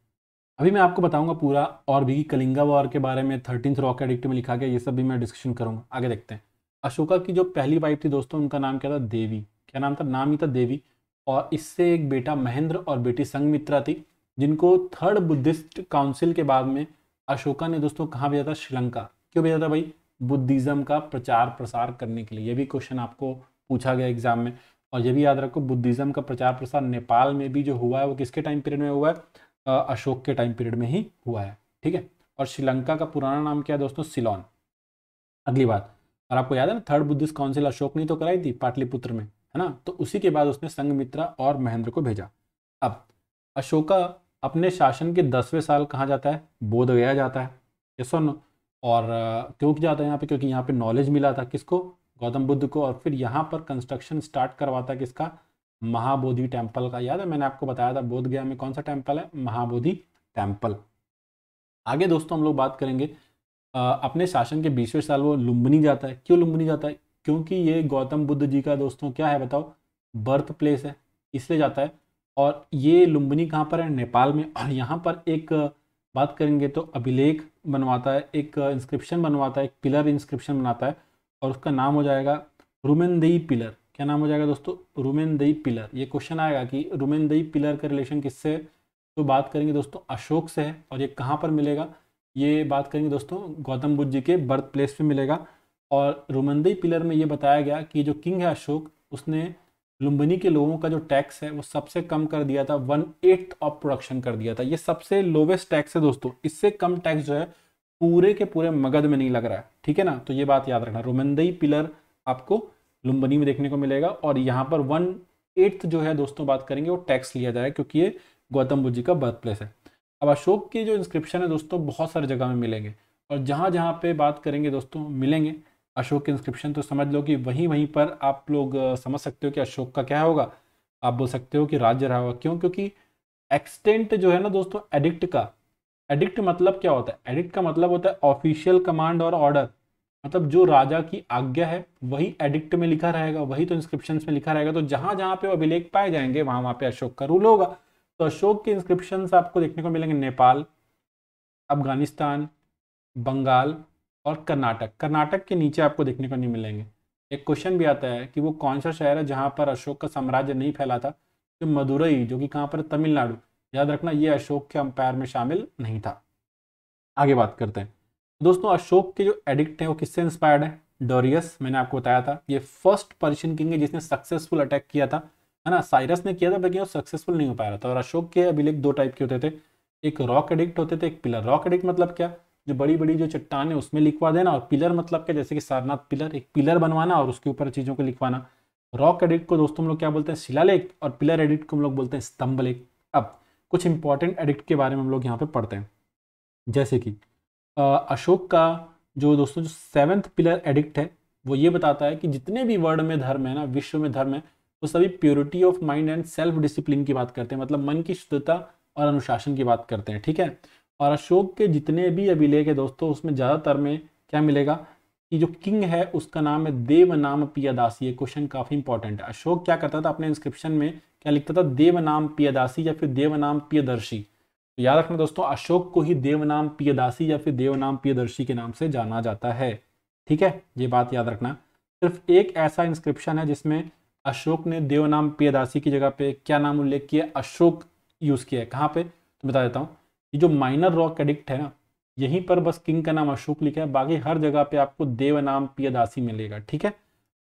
अभी मैं आपको बताऊंगा पूरा और भी कलिंगा वॉर के बारे में थर्टीन रॉक एडिक्ट में लिखा गया ये सब भी मैं डिस्कशन करूंगा आगे देखते हैं अशोका की जो पहली वाइफ थी दोस्तों उनका नाम क्या था देवी क्या नाम था नाम ही था देवी और इससे एक बेटा महेंद्र और बेटी संगमित्रा थी जिनको थर्ड बुद्धिस्ट काउंसिल के बाद में अशोका ने दोस्तों कहाँ भेजा था श्रीलंका क्यों भेजा था भाई बुद्धिज़्म का प्रचार प्रसार करने के लिए यह भी क्वेश्चन आपको पूछा गया एग्जाम में और यह भी याद रखो बुद्धिज़्म का प्रचार प्रसार नेपाल में भी जो हुआ है वो किसके टाइम पीरियड में हुआ है अशोक के टाइम पीरियड में ही हुआ है ठीक है और श्रीलंका का पुराना नाम क्या है दोस्तों सिलोन अगली बात और आपको याद है ना थर्ड बुद्धिस्ट काउंसिल अशोक ने तो कराई थी पाटलिपुत्र में है ना तो उसी के बाद उसने संगमित्रा और महेंद्र को भेजा अब अशोका अपने शासन के दसवें साल कहाँ जाता है बोध गया जाता है यस और और क्यों जाता है यहाँ पे क्योंकि यहाँ पे नॉलेज मिला था किसको गौतम बुद्ध को और फिर यहाँ पर कंस्ट्रक्शन स्टार्ट करवाता किसका महाबोधि टेम्पल का याद है मैंने आपको बताया था बोध गया में कौन सा टेम्पल है महाबोधि टेम्पल आगे दोस्तों हम लोग बात करेंगे अपने शासन के बीसवें साल वो लुम्बनी जाता है क्यों लुम्बनी जाता है क्योंकि ये गौतम बुद्ध जी का दोस्तों क्या है बताओ बर्थ प्लेस है इसलिए जाता है और ये लुम्बिनी कहाँ पर है नेपाल में और यहाँ पर एक बात करेंगे तो अभिलेख बनवाता है एक इंस्क्रिप्शन बनवाता है एक पिलर इंस्क्रिप्शन बनाता है और उसका नाम हो जाएगा रुमेनदई पिलर क्या नाम हो जाएगा दोस्तों रुमेनदई पिलर ये क्वेश्चन आएगा कि रुमेनदई पिलर का रिलेशन किससे तो बात करेंगे दोस्तों अशोक से है और ये कहाँ पर मिलेगा ये बात करेंगे दोस्तों गौतम बुद्ध जी के बर्थ प्लेस पर मिलेगा और रोमंदई पिलर में ये बताया गया कि जो किंग है अशोक उसने लुम्बनी के लोगों का जो टैक्स है वो सबसे कम कर दिया था वन एट्थ ऑफ प्रोडक्शन कर दिया था ये सबसे लोवेस्ट टैक्स है दोस्तों इससे कम टैक्स जो है पूरे के पूरे मगध में नहीं लग रहा है ठीक है ना तो ये बात याद रखना रोमंदई पिलर आपको लुम्बनी में देखने को मिलेगा और यहाँ पर वन एट्थ जो है दोस्तों बात करेंगे वो टैक्स लिया जाए क्योंकि ये गौतम बुद्ध जी का बर्थ प्लेस है अब अशोक के जो इंस्क्रिप्शन है दोस्तों बहुत सारी जगह में मिलेंगे और जहाँ जहाँ पे बात करेंगे दोस्तों मिलेंगे अशोक के इंस्क्रिप्शन तो समझ लो कि वहीं वहीं पर आप लोग समझ सकते हो कि अशोक का क्या होगा आप बोल सकते हो कि राज्य रहा होगा क्यों क्योंकि एक्सटेंट जो है ना दोस्तों एडिक्ट का एडिक्ट मतलब क्या होता है एडिक्ट का मतलब होता है ऑफिशियल कमांड और ऑर्डर मतलब जो राजा की आज्ञा है वही एडिक्ट में लिखा रहेगा वही तो इंस्क्रिप्शन में लिखा रहेगा तो जहां जहां पे अभिलेख पाए जाएंगे वहां वहां पे अशोक का रूल होगा तो अशोक के इंस्क्रिप्शन आपको देखने को मिलेंगे नेपाल अफगानिस्तान बंगाल और कर्नाटक कर्नाटक के नीचे आपको देखने को नहीं मिलेंगे एक क्वेश्चन भी आता है कि वो कौन सा शहर है जहाँ पर अशोक का साम्राज्य नहीं फैला था तो मदुरई जो कि कहाँ पर तमिलनाडु याद रखना ये अशोक के अंपायर में शामिल नहीं था आगे बात करते हैं दोस्तों अशोक के जो एडिक्ट हैं वो किससे इंस्पायर्ड है डोरियस मैंने आपको बताया था ये फर्स्ट पर्शियन किंग है जिसने सक्सेसफुल अटैक किया था है ना साइरस ने किया था लेकिन वो सक्सेसफुल नहीं हो पाया था और अशोक के अभिलेख दो टाइप के होते थे एक रॉक एडिक्ट होते थे एक पिलर रॉक एडिक्ट मतलब क्या जो बड़ी बड़ी जो चट्टान है उसमें लिखवा देना और पिलर मतलब क्या जैसे कि सारनाथ पिलर एक पिलर बनवाना और उसके ऊपर चीज़ों को लिखवाना रॉक एडिट को दोस्तों हम लोग क्या बोलते हैं शिलालेख और पिलर एडिट को हम लोग बोलते हैं स्तंभ लेख अब कुछ इंपॉर्टेंट एडिक्ट के बारे में हम लोग यहाँ पे पढ़ते हैं जैसे कि अशोक का जो दोस्तों जो सेवन्थ पिलर एडिक्ट है वो ये बताता है कि जितने भी वर्ल्ड में धर्म है ना विश्व में धर्म है वो सभी purity of mind and self discipline की बात करते हैं मतलब मन की शुद्धता और अनुशासन की बात करते हैं ठीक है और अशोक के जितने भी अभिलेख है दोस्तों उसमें ज़्यादातर में क्या मिलेगा कि जो किंग है उसका नाम है देव नाम पियादासी ये क्वेश्चन काफ़ी इंपॉर्टेंट है अशोक क्या करता था अपने इंस्क्रिप्शन में क्या लिखता था देव नाम पियादासी या फिर देव नाम पियदर्शी तो याद रखना दोस्तों अशोक को ही देव नाम पियदासी या फिर देव नाम पियदर्शी के नाम से जाना जाता है ठीक है ये बात याद रखना सिर्फ एक ऐसा इंस्क्रिप्शन है जिसमें अशोक ने देवनाम पियदासी की जगह पे क्या नाम उल्लेख किया अशोक यूज़ किया है कहाँ पे तो बता देता हूँ ये जो माइनर रॉक एडिक्ट है ना यहीं पर बस किंग का नाम अशोक लिखा है बाकी हर जगह पे आपको देव नाम पियादासी मिलेगा ठीक है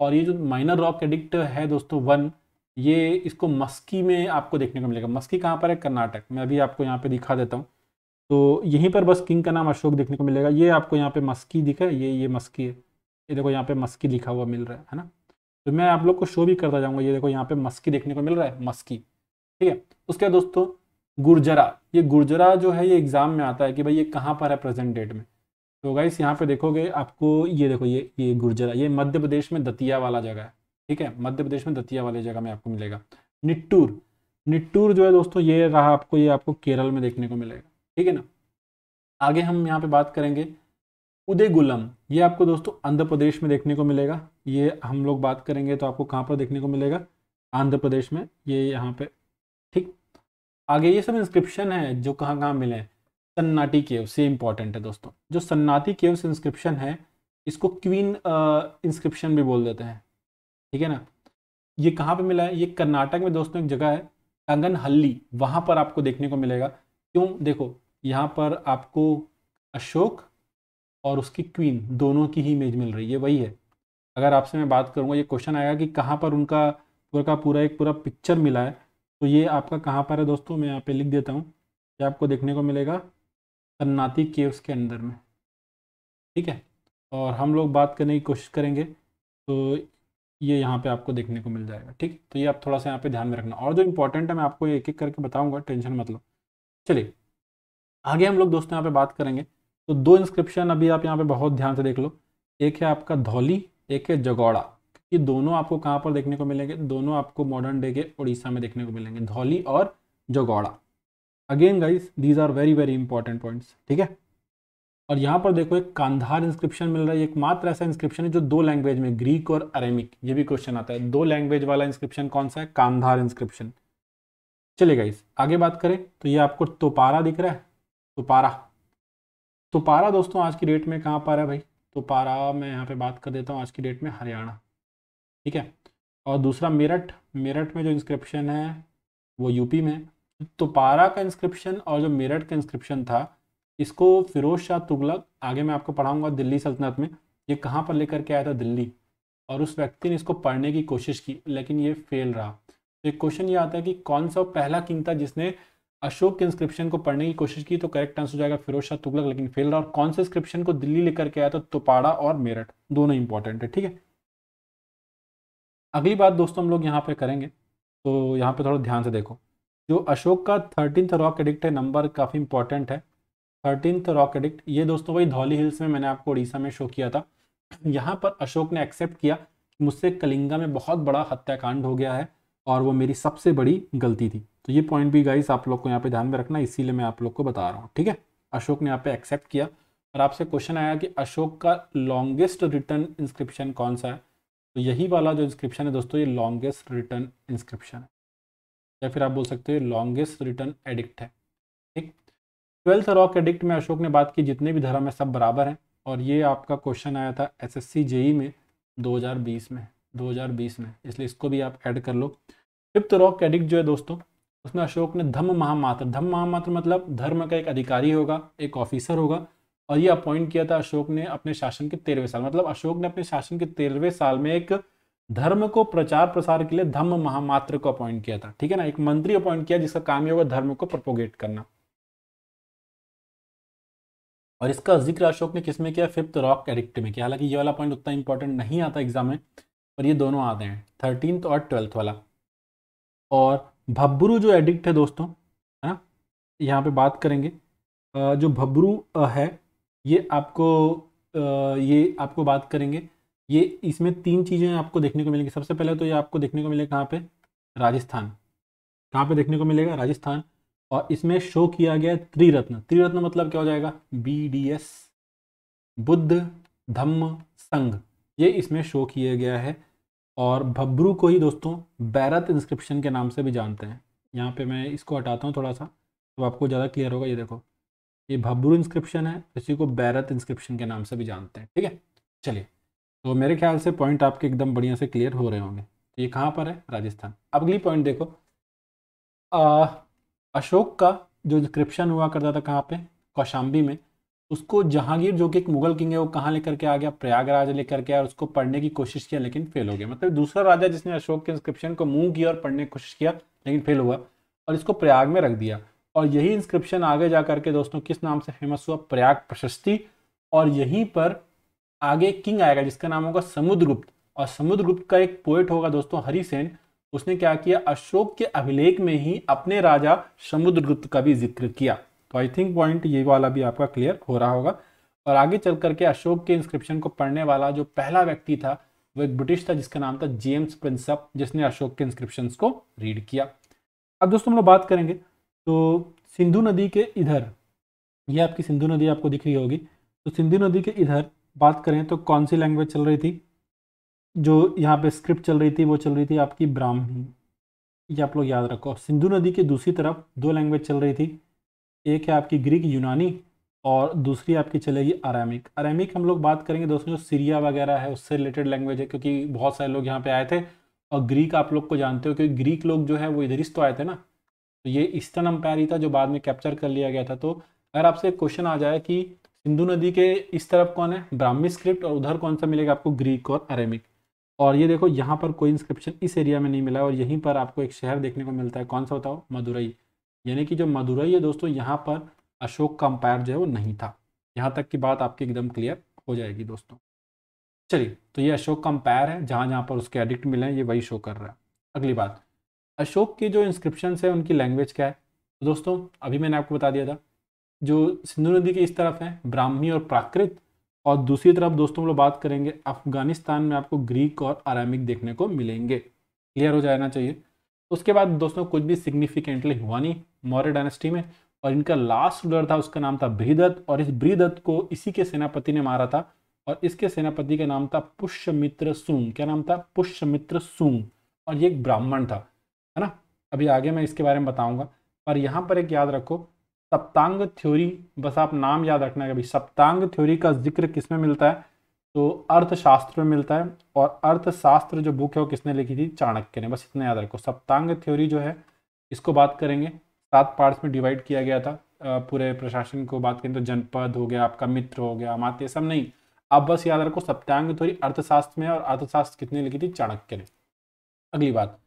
और ये जो माइनर रॉक एडिक्ट है दोस्तों वन ये इसको मस्की में आपको देखने को मिलेगा मस्की कहाँ पर है कर्नाटक मैं अभी आपको यहाँ पे दिखा देता हूँ तो यहीं पर बस किंग का नाम अशोक देखने को मिलेगा ये आपको यहाँ पे मस्की दिखा है ये ये मस्की है ये देखो यहाँ पे मस्की लिखा हुआ मिल रहा है है ना तो मैं आप लोग को शो भी करता जाऊँगा ये देखो यहाँ पे मस्की देखने को मिल रहा है मस्की ठीक है उसके बाद दोस्तों गुर्जरा ये गुर्जरा जो है ये एग्ज़ाम में आता है कि भाई ये कहाँ पर है प्रेजेंट डेट में तो गाइस यहाँ पे देखोगे आपको ये देखो ये ये गुर्जरा ये मध्य प्रदेश में दतिया वाला जगह है ठीक है मध्य प्रदेश में दतिया वाली जगह में आपको मिलेगा निट्टूर निट्टूर जो है दोस्तों ये रहा आपको ये आपको केरल में देखने को मिलेगा ठीक है ना आगे हम यहाँ पे बात करेंगे उदयगुलम ये आपको दोस्तों आंध्र प्रदेश में देखने को मिलेगा ये हम लोग बात करेंगे तो आपको कहाँ पर देखने को मिलेगा आंध्र प्रदेश में ये यहाँ पे ठीक आगे ये सब इंस्क्रिप्शन है जो कहाँ कहाँ मिले सन्नाटी केव से इंपॉर्टेंट है दोस्तों जो सन्नाटी केव इंस्क्रिप्शन है इसको क्वीन इंस्क्रिप्शन भी बोल देते हैं ठीक है ना ये कहाँ पे मिला है ये कर्नाटक में दोस्तों एक जगह है कंगन हल्ली वहाँ पर आपको देखने को मिलेगा क्यों देखो यहाँ पर आपको अशोक और उसकी क्वीन दोनों की ही इमेज मिल रही है वही है अगर आपसे मैं बात करूँगा ये क्वेश्चन आएगा कि कहाँ पर उनका पूरा का पूरा एक पूरा पिक्चर मिला है तो ये आपका कहाँ पर है दोस्तों मैं यहाँ पे लिख देता हूँ ये आपको देखने को मिलेगा सन्नाती केव्स के अंदर में ठीक है और हम लोग बात करने की कोशिश करेंगे तो ये यहाँ पे आपको देखने को मिल जाएगा ठीक तो ये आप थोड़ा सा यहाँ पे ध्यान में रखना और जो इम्पोर्टेंट है मैं आपको एक एक करके बताऊँगा टेंशन मतलब चलिए आगे हम लोग दोस्तों यहाँ पे बात करेंगे तो दो इंस्क्रिप्शन अभी आप यहाँ पे बहुत ध्यान से देख लो एक है आपका धौली एक है जगौड़ा ये दोनों आपको कहाँ पर देखने को मिलेंगे दोनों आपको मॉडर्न डे के उड़ीसा में देखने को मिलेंगे धौली और Jaugada again guys these are very very important points ठीक है और यहाँ पर देखो एक कांधार इंस्क्रिप्शन मिल रहा है एक मात्र ऐसा इंस्क्रिप्शन है जो दो लैंग्वेज में ग्रीक और अरेमिक ये भी क्वेश्चन आता है दो लैंग्वेज वाला इंस्क्रिप्शन कौन सा है कांधार इंस्क्रिप्शन चले गाइस आगे बात करें तो ये आपको तोपारा दिख रहा है तोपारा तोपारा दोस्तों आज की डेट में कहाँ पर है भाई तोपारा मैं यहाँ पे बात कर देता हूँ आज की डेट में हरियाणा ठीक है और दूसरा मेरठ मेरठ में जो इंस्क्रिप्शन है वो यूपी में तो पारा का इंस्क्रिप्शन और जो मेरठ का इंस्क्रिप्शन था इसको फिरोज शाह तुगलक आगे मैं आपको पढ़ाऊंगा दिल्ली सल्तनत में ये कहाँ पर लेकर के आया था दिल्ली और उस व्यक्ति ने इसको पढ़ने की कोशिश की लेकिन ये फेल रहा तो एक क्वेश्चन ये आता है कि कौन सा पहला किंग था जिसने अशोक के इंस्क्रिप्शन को पढ़ने की कोशिश की तो करेक्ट आंसर हो जाएगा फिरोज शाह तुगलक लेकिन फेल रहा और कौन से इंस्क्रिप्शन को दिल्ली लेकर के आया था तो, और मेरठ दोनों इंपॉर्टेंट है ठीक है अगली बात दोस्तों हम लोग यहाँ पे करेंगे तो यहाँ पे थोड़ा ध्यान से देखो जो अशोक का थर्टीनथ रॉक एडिक्ट है नंबर काफ़ी इंपॉर्टेंट है थर्टीनथ रॉक एडिक्ट ये दोस्तों वही धौली हिल्स में मैंने आपको उड़ीसा में शो किया था यहाँ पर अशोक ने एक्सेप्ट किया कि मुझसे कलिंगा में बहुत बड़ा हत्याकांड हो गया है और वो मेरी सबसे बड़ी गलती थी तो ये पॉइंट भी गाइस आप लोग को यहाँ पे ध्यान में रखना इसीलिए मैं आप लोग को बता रहा हूँ ठीक है अशोक ने यहाँ पे एक्सेप्ट किया और आपसे क्वेश्चन आया कि अशोक का लॉन्गेस्ट रिटर्न इंस्क्रिप्शन कौन सा है तो यही वाला जो इंस्क्रिप्शन है दोस्तों ये लॉन्गेस्ट रिटर्न इंस्क्रिप्शन है या फिर आप बोल सकते हो लॉन्गेस्ट रिटर्न एडिक्ट है ठीक ट्वेल्थ रॉक एडिक्ट में अशोक ने बात की जितने भी धर्म है सब बराबर हैं और ये आपका क्वेश्चन आया था एस एस e में दो में दो में इसलिए इसको भी आप ऐड कर लो फिफ्थ रॉक एडिक्ट जो है दोस्तों उसमें अशोक ने धम्म महामात्र धम्म महामात्र मतलब धर्म का एक अधिकारी होगा एक ऑफिसर होगा और ये अपॉइंट किया था अशोक ने अपने शासन के तेरहवें साल मतलब अशोक ने अपने शासन के तेरहवें साल में एक धर्म को प्रचार प्रसार के लिए धम्म महामात्र को अपॉइंट किया था ठीक है ना एक मंत्री अपॉइंट किया जिसका काम ये होगा धर्म को प्रोपोगेट करना और इसका जिक्र अशोक ने किसमें किया फिफ्थ रॉक एडिक्ट में किया हालांकि ये वाला पॉइंट उतना इंपॉर्टेंट नहीं आता एग्जाम में पर ये दोनों आते हैं थर्टीन और ट्वेल्थ वाला और भब्बरू जो एडिक्ट है दोस्तों है ना यहाँ पे बात करेंगे जो भब्बरू है ये आपको ये आपको बात करेंगे ये इसमें तीन चीज़ें आपको देखने को मिलेंगी सबसे पहले तो ये आपको देखने को मिलेगा कहाँ पे राजस्थान कहाँ पे देखने को मिलेगा राजस्थान और इसमें शो किया गया त्रिरत्न त्रिरत्न मतलब क्या हो जाएगा B D S Buddha Dhamma Sangha ये इसमें शो किया गया है और भब्रू को ही दोस्तों बैरत इंस्क्रिप्शन के नाम से भी जानते हैं यहाँ पे मैं इसको हटाता हूँ थोड़ा सा तो आपको ज़्यादा क्लियर होगा ये देखो ये भब्रू इंस्क्रिप्शन है इसी को बैरत इंस्क्रिप्शन के नाम से भी जानते हैं ठीक है चलिए तो मेरे ख्याल से पॉइंट आपके एकदम बढ़िया से क्लियर हो रहे होंगे तो ये कहाँ पर है राजस्थान अब अगली पॉइंट देखो आ, अशोक का जो इंस्क्रिप्शन हुआ करता था कहाँ पे कौशाम्बी में उसको जहांगीर जो कि एक मुगल किंग है वो कहाँ लेकर के आ गया प्रयागराज लेकर के आया उसको पढ़ने की कोशिश किया लेकिन फेल हो गया मतलब दूसरा राजा जिसने अशोक के इंस्क्रिप्शन को मुंह किया और पढ़ने की कोशिश किया लेकिन फेल हुआ और इसको प्रयाग में रख दिया और यही इंस्क्रिप्शन आगे जा करके दोस्तों किस नाम से फेमस हुआ प्रयाग प्रशस्ति और यहीं पर आगे किंग आएगा जिसका नाम होगा समुद्रगुप्त और समुद्रगुप्त का एक पोएट होगा दोस्तों हरिसेन उसने क्या किया अशोक के अभिलेख में ही अपने राजा समुद्रगुप्त का भी जिक्र किया तो आई थिंक पॉइंट ये वाला भी आपका क्लियर हो रहा होगा और आगे चल करके अशोक के इंस्क्रिप्शन को पढ़ने वाला जो पहला व्यक्ति था वो एक ब्रिटिश था जिसका नाम था जेम्स प्रिंसअप जिसने अशोक के इंस्क्रिप्शन को रीड किया अब दोस्तों हम लोग बात करेंगे तो सिंधु नदी के इधर ये आपकी सिंधु नदी आपको दिख रही होगी तो सिंधु नदी के इधर बात करें तो कौन सी लैंग्वेज चल रही थी जो यहाँ पे स्क्रिप्ट चल रही थी वो चल रही थी आपकी ब्राह्मी ये आप लोग याद रखो सिंधु नदी की दूसरी तरफ दो लैंग्वेज चल रही थी एक है आपकी ग्रीक यूनानी और दूसरी आपकी चलेगी अरामिक अरामिक हम लोग बात करेंगे दोस्तों जो सीरिया वगैरह है उससे रिलेटेड लैंग्वेज है क्योंकि बहुत सारे लोग यहाँ पे आए थे और ग्रीक आप लोग को जानते हो क्योंकि ग्रीक लोग जो है वो इधर ही तो आए थे ना तो ये ईस्टर्न अम्पायर ही था जो बाद में कैप्चर कर लिया गया था तो अगर आपसे क्वेश्चन आ जाए कि सिंधु नदी के इस तरफ कौन है ब्राह्मी स्क्रिप्ट और उधर कौन सा मिलेगा आपको ग्रीक और अरेमिक और ये देखो यहाँ पर कोई इंस्क्रिप्शन इस एरिया में नहीं मिला और यहीं पर आपको एक शहर देखने को मिलता है कौन सा बताओ मदुरई यानी कि जो मदुरई है दोस्तों यहाँ पर अशोक का अम्पायर जो है वो नहीं था यहाँ तक की बात आपकी एकदम क्लियर हो जाएगी दोस्तों चलिए तो ये अशोक का अम्पायर है जहाँ जहाँ पर उसके एडिक्ट मिले हैं ये वही शो कर रहा है अगली बात अशोक के जो इंस्क्रिप्शन है उनकी लैंग्वेज क्या है तो दोस्तों अभी मैंने आपको बता दिया था जो सिंधु नदी के इस तरफ है ब्राह्मी और प्राकृत और दूसरी तरफ दोस्तों हम लोग बात करेंगे अफगानिस्तान में आपको ग्रीक और आरामिक देखने को मिलेंगे क्लियर हो जाना चाहिए उसके बाद दोस्तों कुछ भी सिग्निफिकेंटली हुआ नहीं मौर्य डायनेस्टी में और इनका लास्ट रूलर था उसका नाम था ब्रीदत्त और इस ब्रीदत्त को इसी के सेनापति ने मारा था और इसके सेनापति का नाम था पुष्यमित्र सूंग क्या नाम था पुष्यमित्र सूंग और ये एक ब्राह्मण था अभी आगे मैं इसके बारे में बताऊंगा पर यहाँ पर एक याद रखो सप्तांग थ्योरी बस आप नाम याद रखना कभी सप्तांग थ्योरी का जिक्र किस में मिलता है तो अर्थशास्त्र में मिलता है और अर्थशास्त्र जो बुक है वो किसने लिखी थी चाणक्य ने बस इतना याद रखो सप्तांग थ्योरी जो है इसको बात करेंगे सात पार्ट्स में डिवाइड किया गया था पूरे प्रशासन को बात करें तो जनपद हो गया आपका मित्र हो गया माते सब नहीं अब बस याद रखो सप्तांग थ्योरी अर्थशास्त्र में और अर्थशास्त्र कितने लिखी थी चाणक्य ने अगली बात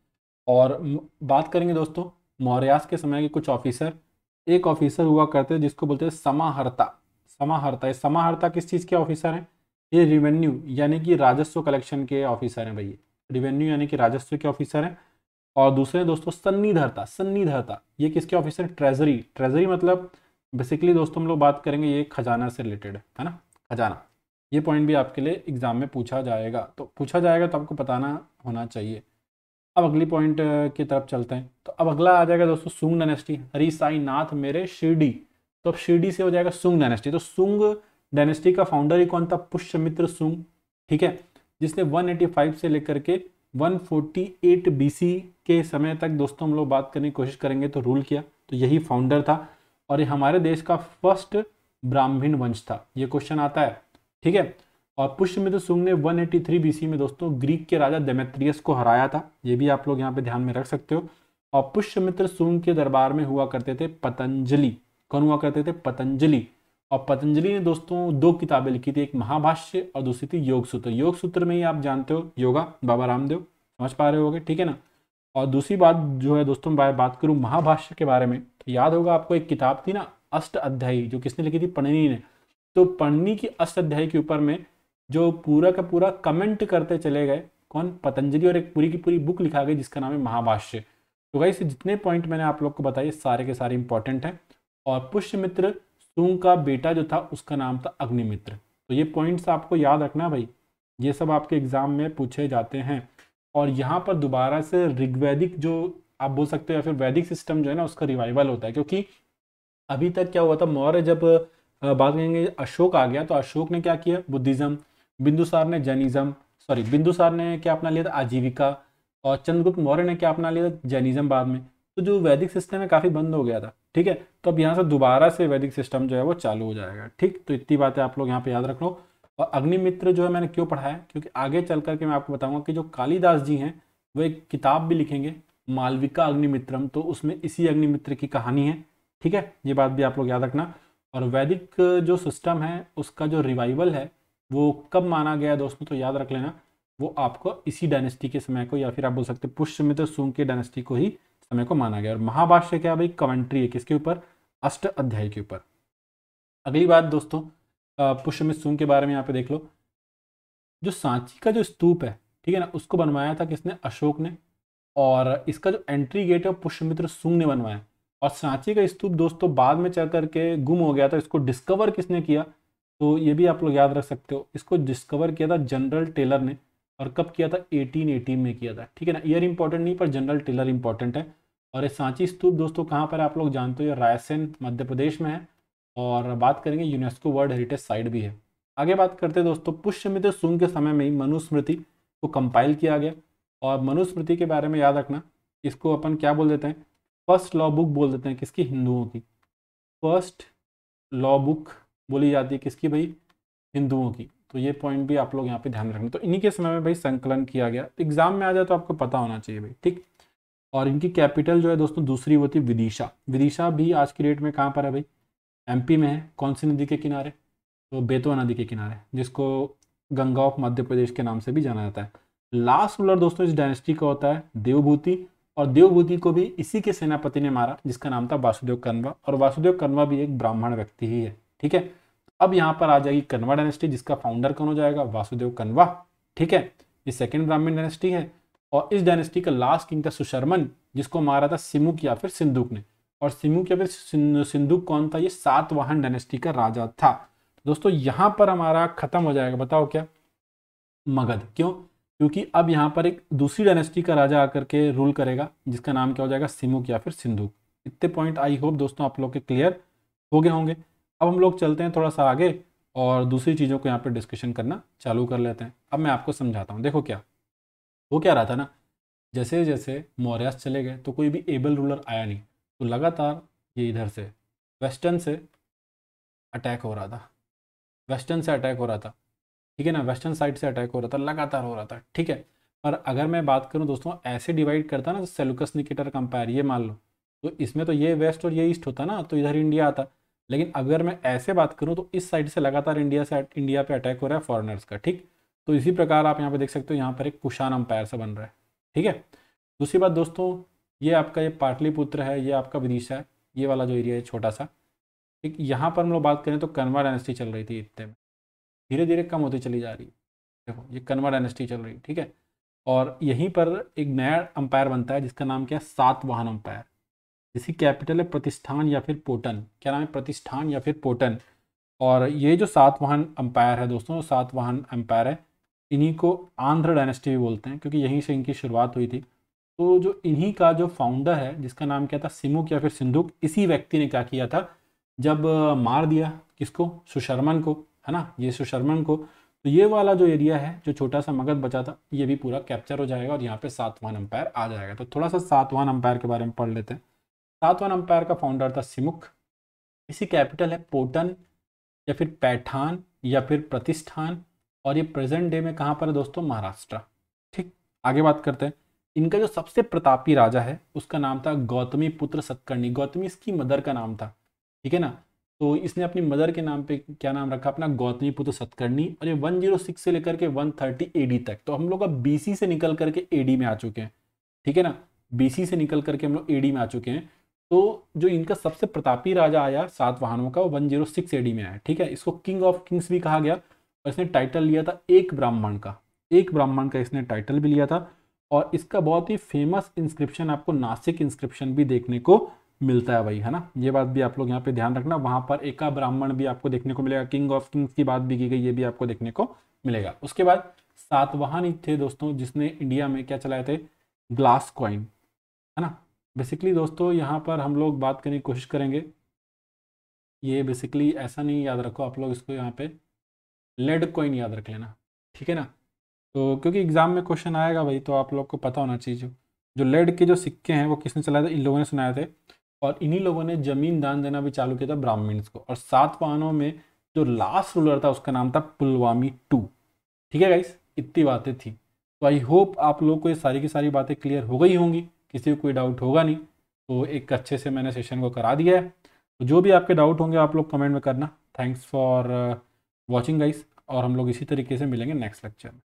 और बात करेंगे दोस्तों मौर्यास के समय के कुछ ऑफिसर एक ऑफिसर हुआ करते जिसको बोलते हैं समाहर्ता समाहर्ता ये समाहर्ता किस चीज़ के ऑफिसर हैं ये रिवेन्यू यानी कि राजस्व कलेक्शन के ऑफिसर हैं भैया रिवेन्यू यानी कि राजस्व के ऑफिसर हैं और दूसरे दोस्तों सन्नीधरता सन्नीधरता ये किसके ऑफिसर ट्रेजरी ट्रेजरी मतलब बेसिकली दोस्तों हम लोग बात करेंगे ये खजाना से रिलेटेड है ना खजाना ये पॉइंट भी आपके लिए एग्जाम में पूछा जाएगा तो पूछा जाएगा तो आपको बताना होना चाहिए अब अगली पॉइंट की तरफ चलते हैं तो अब अगला आ जाएगा दोस्तों सुंग डायनेस्टी हरी साई नाथ मेरे शिरडी तो अब शिरडी से हो जाएगा सुंग डायनेस्टी तो सुंग डायनेस्टी का फाउंडर ही कौन था पुष्यमित्र सुंग ठीक है जिसने 185 से लेकर के 148 फोर्टी के समय तक दोस्तों हम लोग बात करने की कोशिश करेंगे तो रूल किया तो यही फाउंडर था और ये हमारे देश का फर्स्ट ब्राह्मण वंश था ये क्वेश्चन आता है ठीक है और पुष्यमित्र ने 183 बीसी में दोस्तों ग्रीक के राजा डेमेट्रियस को हराया था ये भी आप लोग यहाँ पे ध्यान में रख सकते हो और पुष्यमित्र सुंग के दरबार में हुआ करते थे पतंजलि कौन हुआ करते थे पतंजलि और पतंजलि ने दोस्तों दो किताबें लिखी थी एक महाभाष्य और दूसरी थी योग सूत्र योग सूत्र में ही आप जानते हो योगा बाबा रामदेव समझ पा रहे हो ठीक है ना और दूसरी बात जो है दोस्तों मैं बात करूँ महाभाष्य के बारे में तो याद होगा आपको एक किताब थी ना अष्ट अध्यायी जो किसने लिखी थी पणनी ने तो पणनी की अष्ट अध्यायी के ऊपर में जो पूरा का पूरा कमेंट करते चले गए कौन पतंजलि और एक पूरी की पूरी बुक लिखा गई जिसका नाम है महाभाष्य तो गाइस जितने पॉइंट मैंने आप लोग को बताए सारे के सारे इंपॉर्टेंट हैं और पुष्यमित्र सुंग का बेटा जो था उसका नाम था अग्निमित्र तो ये पॉइंट्स आपको याद रखना भाई ये सब आपके एग्जाम में पूछे जाते हैं और यहाँ पर दोबारा से ऋग्वैदिक जो आप बोल सकते हो या फिर वैदिक सिस्टम जो है ना उसका रिवाइवल होता है क्योंकि अभी तक क्या हुआ था मौर्य जब बात करेंगे अशोक आ गया तो अशोक ने क्या किया बुद्धिज़्म बिंदुसार ने जैनिज्म सॉरी बिंदुसार ने क्या अपना लिया था आजीविका और चंद्रगुप्त मौर्य ने क्या अपना लिया था जैनिज्म बाद में तो जो वैदिक सिस्टम है काफ़ी बंद हो गया था ठीक है तो अब यहाँ से दोबारा से वैदिक सिस्टम जो है वो चालू हो जाएगा ठीक तो इतनी बातें आप लोग यहाँ पे याद रख लो और अग्निमित्र जो है मैंने क्यों पढ़ा है क्योंकि आगे चल करके मैं आपको बताऊंगा कि जो कालीदास जी हैं वो एक किताब भी लिखेंगे मालविका अग्निमित्रम तो उसमें इसी अग्निमित्र की कहानी है ठीक है ये बात भी आप लोग याद रखना और वैदिक जो सिस्टम है उसका जो रिवाइवल है वो कब माना गया दोस्तों तो याद रख लेना वो आपको इसी डायनेस्टी के समय को या फिर आप बोल सकते हैं पुष्यमित्र सुंग के डायनेस्टी को ही समय को माना गया और महाभाष्य क्या भाई कमेंट्री है किसके ऊपर अष्ट अध्याय के ऊपर अगली बात दोस्तों पुष्यमित्र सुंग के बारे में यहाँ पे देख लो जो सांची का जो स्तूप है ठीक है ना उसको बनवाया था किसने अशोक ने और इसका जो एंट्री गेट है पुष्यमित्र सुंग ने बनवाया और सांची का स्तूप दोस्तों बाद में चल करके गुम हो गया था इसको डिस्कवर किसने किया तो ये भी आप लोग याद रख सकते हो इसको डिस्कवर किया था जनरल टेलर ने और कब किया था 1818 में किया था ठीक है ना ईयर इंपॉर्टेंट नहीं पर जनरल टेलर इंपॉर्टेंट है और ये सांची स्तूप दोस्तों कहाँ पर आप लोग जानते हो रायसेन मध्य प्रदेश में है और बात करेंगे यूनेस्को वर्ल्ड हेरिटेज साइट भी है आगे बात करते हैं दोस्तों पुष्यमित्र सुंग के समय में ही मनुस्मृति को कंपाइल किया गया और मनुस्मृति के बारे में याद रखना इसको अपन क्या बोल देते हैं फर्स्ट लॉ बुक बोल देते हैं किसकी हिंदुओं की फर्स्ट लॉ बुक बोली जाती है किसकी भाई हिंदुओं की तो ये पॉइंट भी आप लोग यहाँ पे ध्यान रखना तो इन्हीं के समय में भाई संकलन किया गया तो एग्जाम में आ जाए तो आपको पता होना चाहिए भाई ठीक और इनकी कैपिटल जो है दोस्तों दूसरी होती है विदिशा विदिशा भी आज की डेट में कहाँ पर है भाई एमपी में है कौन सी नदी के किनारे तो बेतवा नदी के किनारे जिसको गंगा ऑफ मध्य प्रदेश के नाम से भी जाना जाता है लास्ट रूलर दोस्तों इस डायनेस्टी का होता है देवभूति और देवभूति को भी इसी के सेनापति ने मारा जिसका नाम था वासुदेव कन्वा और वासुदेव कन्वा भी एक ब्राह्मण व्यक्ति ही है ठीक है अब यहाँ पर आ जाएगी कन्वा डायनेस्टी जिसका फाउंडर कौन हो जाएगा वासुदेव कन्वा ठीक है ये सेकेंड ब्राह्मण डायनेस्टी है और इस डायनेस्टी का लास्ट किंग था सुशर्मन जिसको मारा था सिमुक या फिर सिंधुक ने और सिमुक या फिर सिंधुक कौन था ये सातवाहन डायनेस्टी का राजा था दोस्तों यहाँ पर हमारा खत्म हो जाएगा बताओ क्या मगध क्यों क्योंकि अब यहाँ पर एक दूसरी डायनेस्टी का राजा आकर के रूल करेगा जिसका नाम क्या हो जाएगा सिमुक या फिर सिंधुक इतने पॉइंट आई होप दोस्तों आप लोग के क्लियर हो गए होंगे अब हम लोग चलते हैं थोड़ा सा आगे और दूसरी चीज़ों को यहाँ पर डिस्कशन करना चालू कर लेते हैं अब मैं आपको समझाता हूँ देखो क्या वो क्या रहा था ना जैसे जैसे मौर्यास चले गए तो कोई भी एबल रूलर आया नहीं तो लगातार ये इधर से वेस्टर्न से अटैक हो रहा था वेस्टर्न से अटैक हो रहा था ठीक है ना वेस्टर्न साइड से अटैक हो रहा था लगातार हो रहा था ठीक है पर अगर मैं बात करूं दोस्तों ऐसे डिवाइड करता ना तो सेलुकस निकेटर कंपायर ये मान लो तो इसमें तो ये वेस्ट और ये ईस्ट होता ना तो इधर इंडिया आता लेकिन अगर मैं ऐसे बात करूँ तो इस साइड से लगातार इंडिया से इंडिया पे अटैक हो रहा है फॉरनर्स का ठीक तो इसी प्रकार आप यहाँ पे देख सकते हो यहाँ पर एक कुशान अंपायर सा बन रहा है ठीक है दूसरी बात दोस्तों ये आपका ये पाटलिपुत्र है ये आपका विदिशा है ये वाला जो एरिया है छोटा सा ठीक यहाँ पर हम लोग बात करें तो कन्वा डायनेस्टी चल रही थी इतने में धीरे धीरे कम होती चली जा रही है देखो ये कन्वा डायनेस्टी चल रही है ठीक है और यहीं पर एक नया अंपायर बनता है जिसका नाम क्या है सात वाहन अंपायर जिसकी कैपिटल है प्रतिष्ठान या फिर पोटन क्या नाम है प्रतिष्ठान या फिर पोटन और ये जो सात वाहन अम्पायर है दोस्तों सात वाहन अम्पायर है इन्हीं को आंध्र डायनेस्टी भी बोलते हैं क्योंकि यहीं से इनकी शुरुआत हुई थी तो जो इन्हीं का जो फाउंडर है जिसका नाम क्या था सिमुक या फिर सिंधुक इसी व्यक्ति ने क्या किया था जब मार दिया किसको सुशर्मन को है ना ये सुशर्मन को तो ये वाला जो एरिया है जो छोटा सा मगध बचा था ये भी पूरा कैप्चर हो जाएगा और यहाँ पे सातवान अंपायर आ जाएगा तो थोड़ा सा सातवान अंपायर के बारे में पढ़ लेते हैं सातवन अंपायर का फाउंडर था सिमुख इसी कैपिटल है पोटन या फिर पैठान या फिर प्रतिष्ठान और ये प्रेजेंट डे में कहाँ पर है दोस्तों महाराष्ट्र ठीक आगे बात करते हैं इनका जो सबसे प्रतापी राजा है उसका नाम था गौतमी पुत्र सत्कर्णी गौतमी इसकी मदर का नाम था ठीक है ना तो इसने अपनी मदर के नाम पे क्या नाम रखा अपना गौतमी पुत्र सत्कर्णी और ये 106 से लेकर के 130 थर्टी एडी तक तो हम लोग अब बीसी से निकल करके एडी में आ चुके हैं ठीक है ना बीसी से निकल करके हम लोग एडी में आ चुके हैं तो जो इनका सबसे प्रतापी राजा आया सात वाहनों का वो वन जीरो सिक्स एडी में आया ठीक है इसको किंग ऑफ किंग्स भी कहा गया और इसने टाइटल लिया था एक ब्राह्मण का एक ब्राह्मण का इसने टाइटल भी लिया था और इसका बहुत ही फेमस इंस्क्रिप्शन आपको नासिक इंस्क्रिप्शन भी देखने को मिलता है भाई है ना ये बात भी आप लोग यहाँ पे ध्यान रखना वहाँ पर एका ब्राह्मण भी आपको देखने को मिलेगा किंग ऑफ किंग्स की बात भी की गई ये भी आपको देखने को मिलेगा उसके बाद सातवाहन थे दोस्तों जिसने इंडिया में क्या चलाए थे ग्लास क्वाइन है ना बेसिकली दोस्तों यहाँ पर हम लोग बात करने की कोशिश करेंगे ये बेसिकली ऐसा नहीं याद रखो आप लोग इसको यहाँ पे लेड कॉइन याद रख लेना ठीक है ना तो क्योंकि एग्ज़ाम में क्वेश्चन आएगा भाई तो आप लोग को पता होना चाहिए जो लेड के जो सिक्के हैं वो किसने चलाए थे इन लोगों ने सुनाए थे और इन्हीं लोगों ने ज़मीन दान देना भी चालू किया था ब्राह्मण्स को और सात वाहनों में जो लास्ट रूलर था उसका नाम था पुलवामी टू ठीक है गाइस इतनी बातें थी तो आई होप आप लोग को ये सारी की सारी बातें क्लियर हो गई होंगी किसी को कोई डाउट होगा नहीं तो एक अच्छे से मैंने सेशन को करा दिया है तो जो भी आपके डाउट होंगे आप लोग कमेंट में करना थैंक्स फॉर वॉचिंग गाइस और हम लोग इसी तरीके से मिलेंगे नेक्स्ट लेक्चर में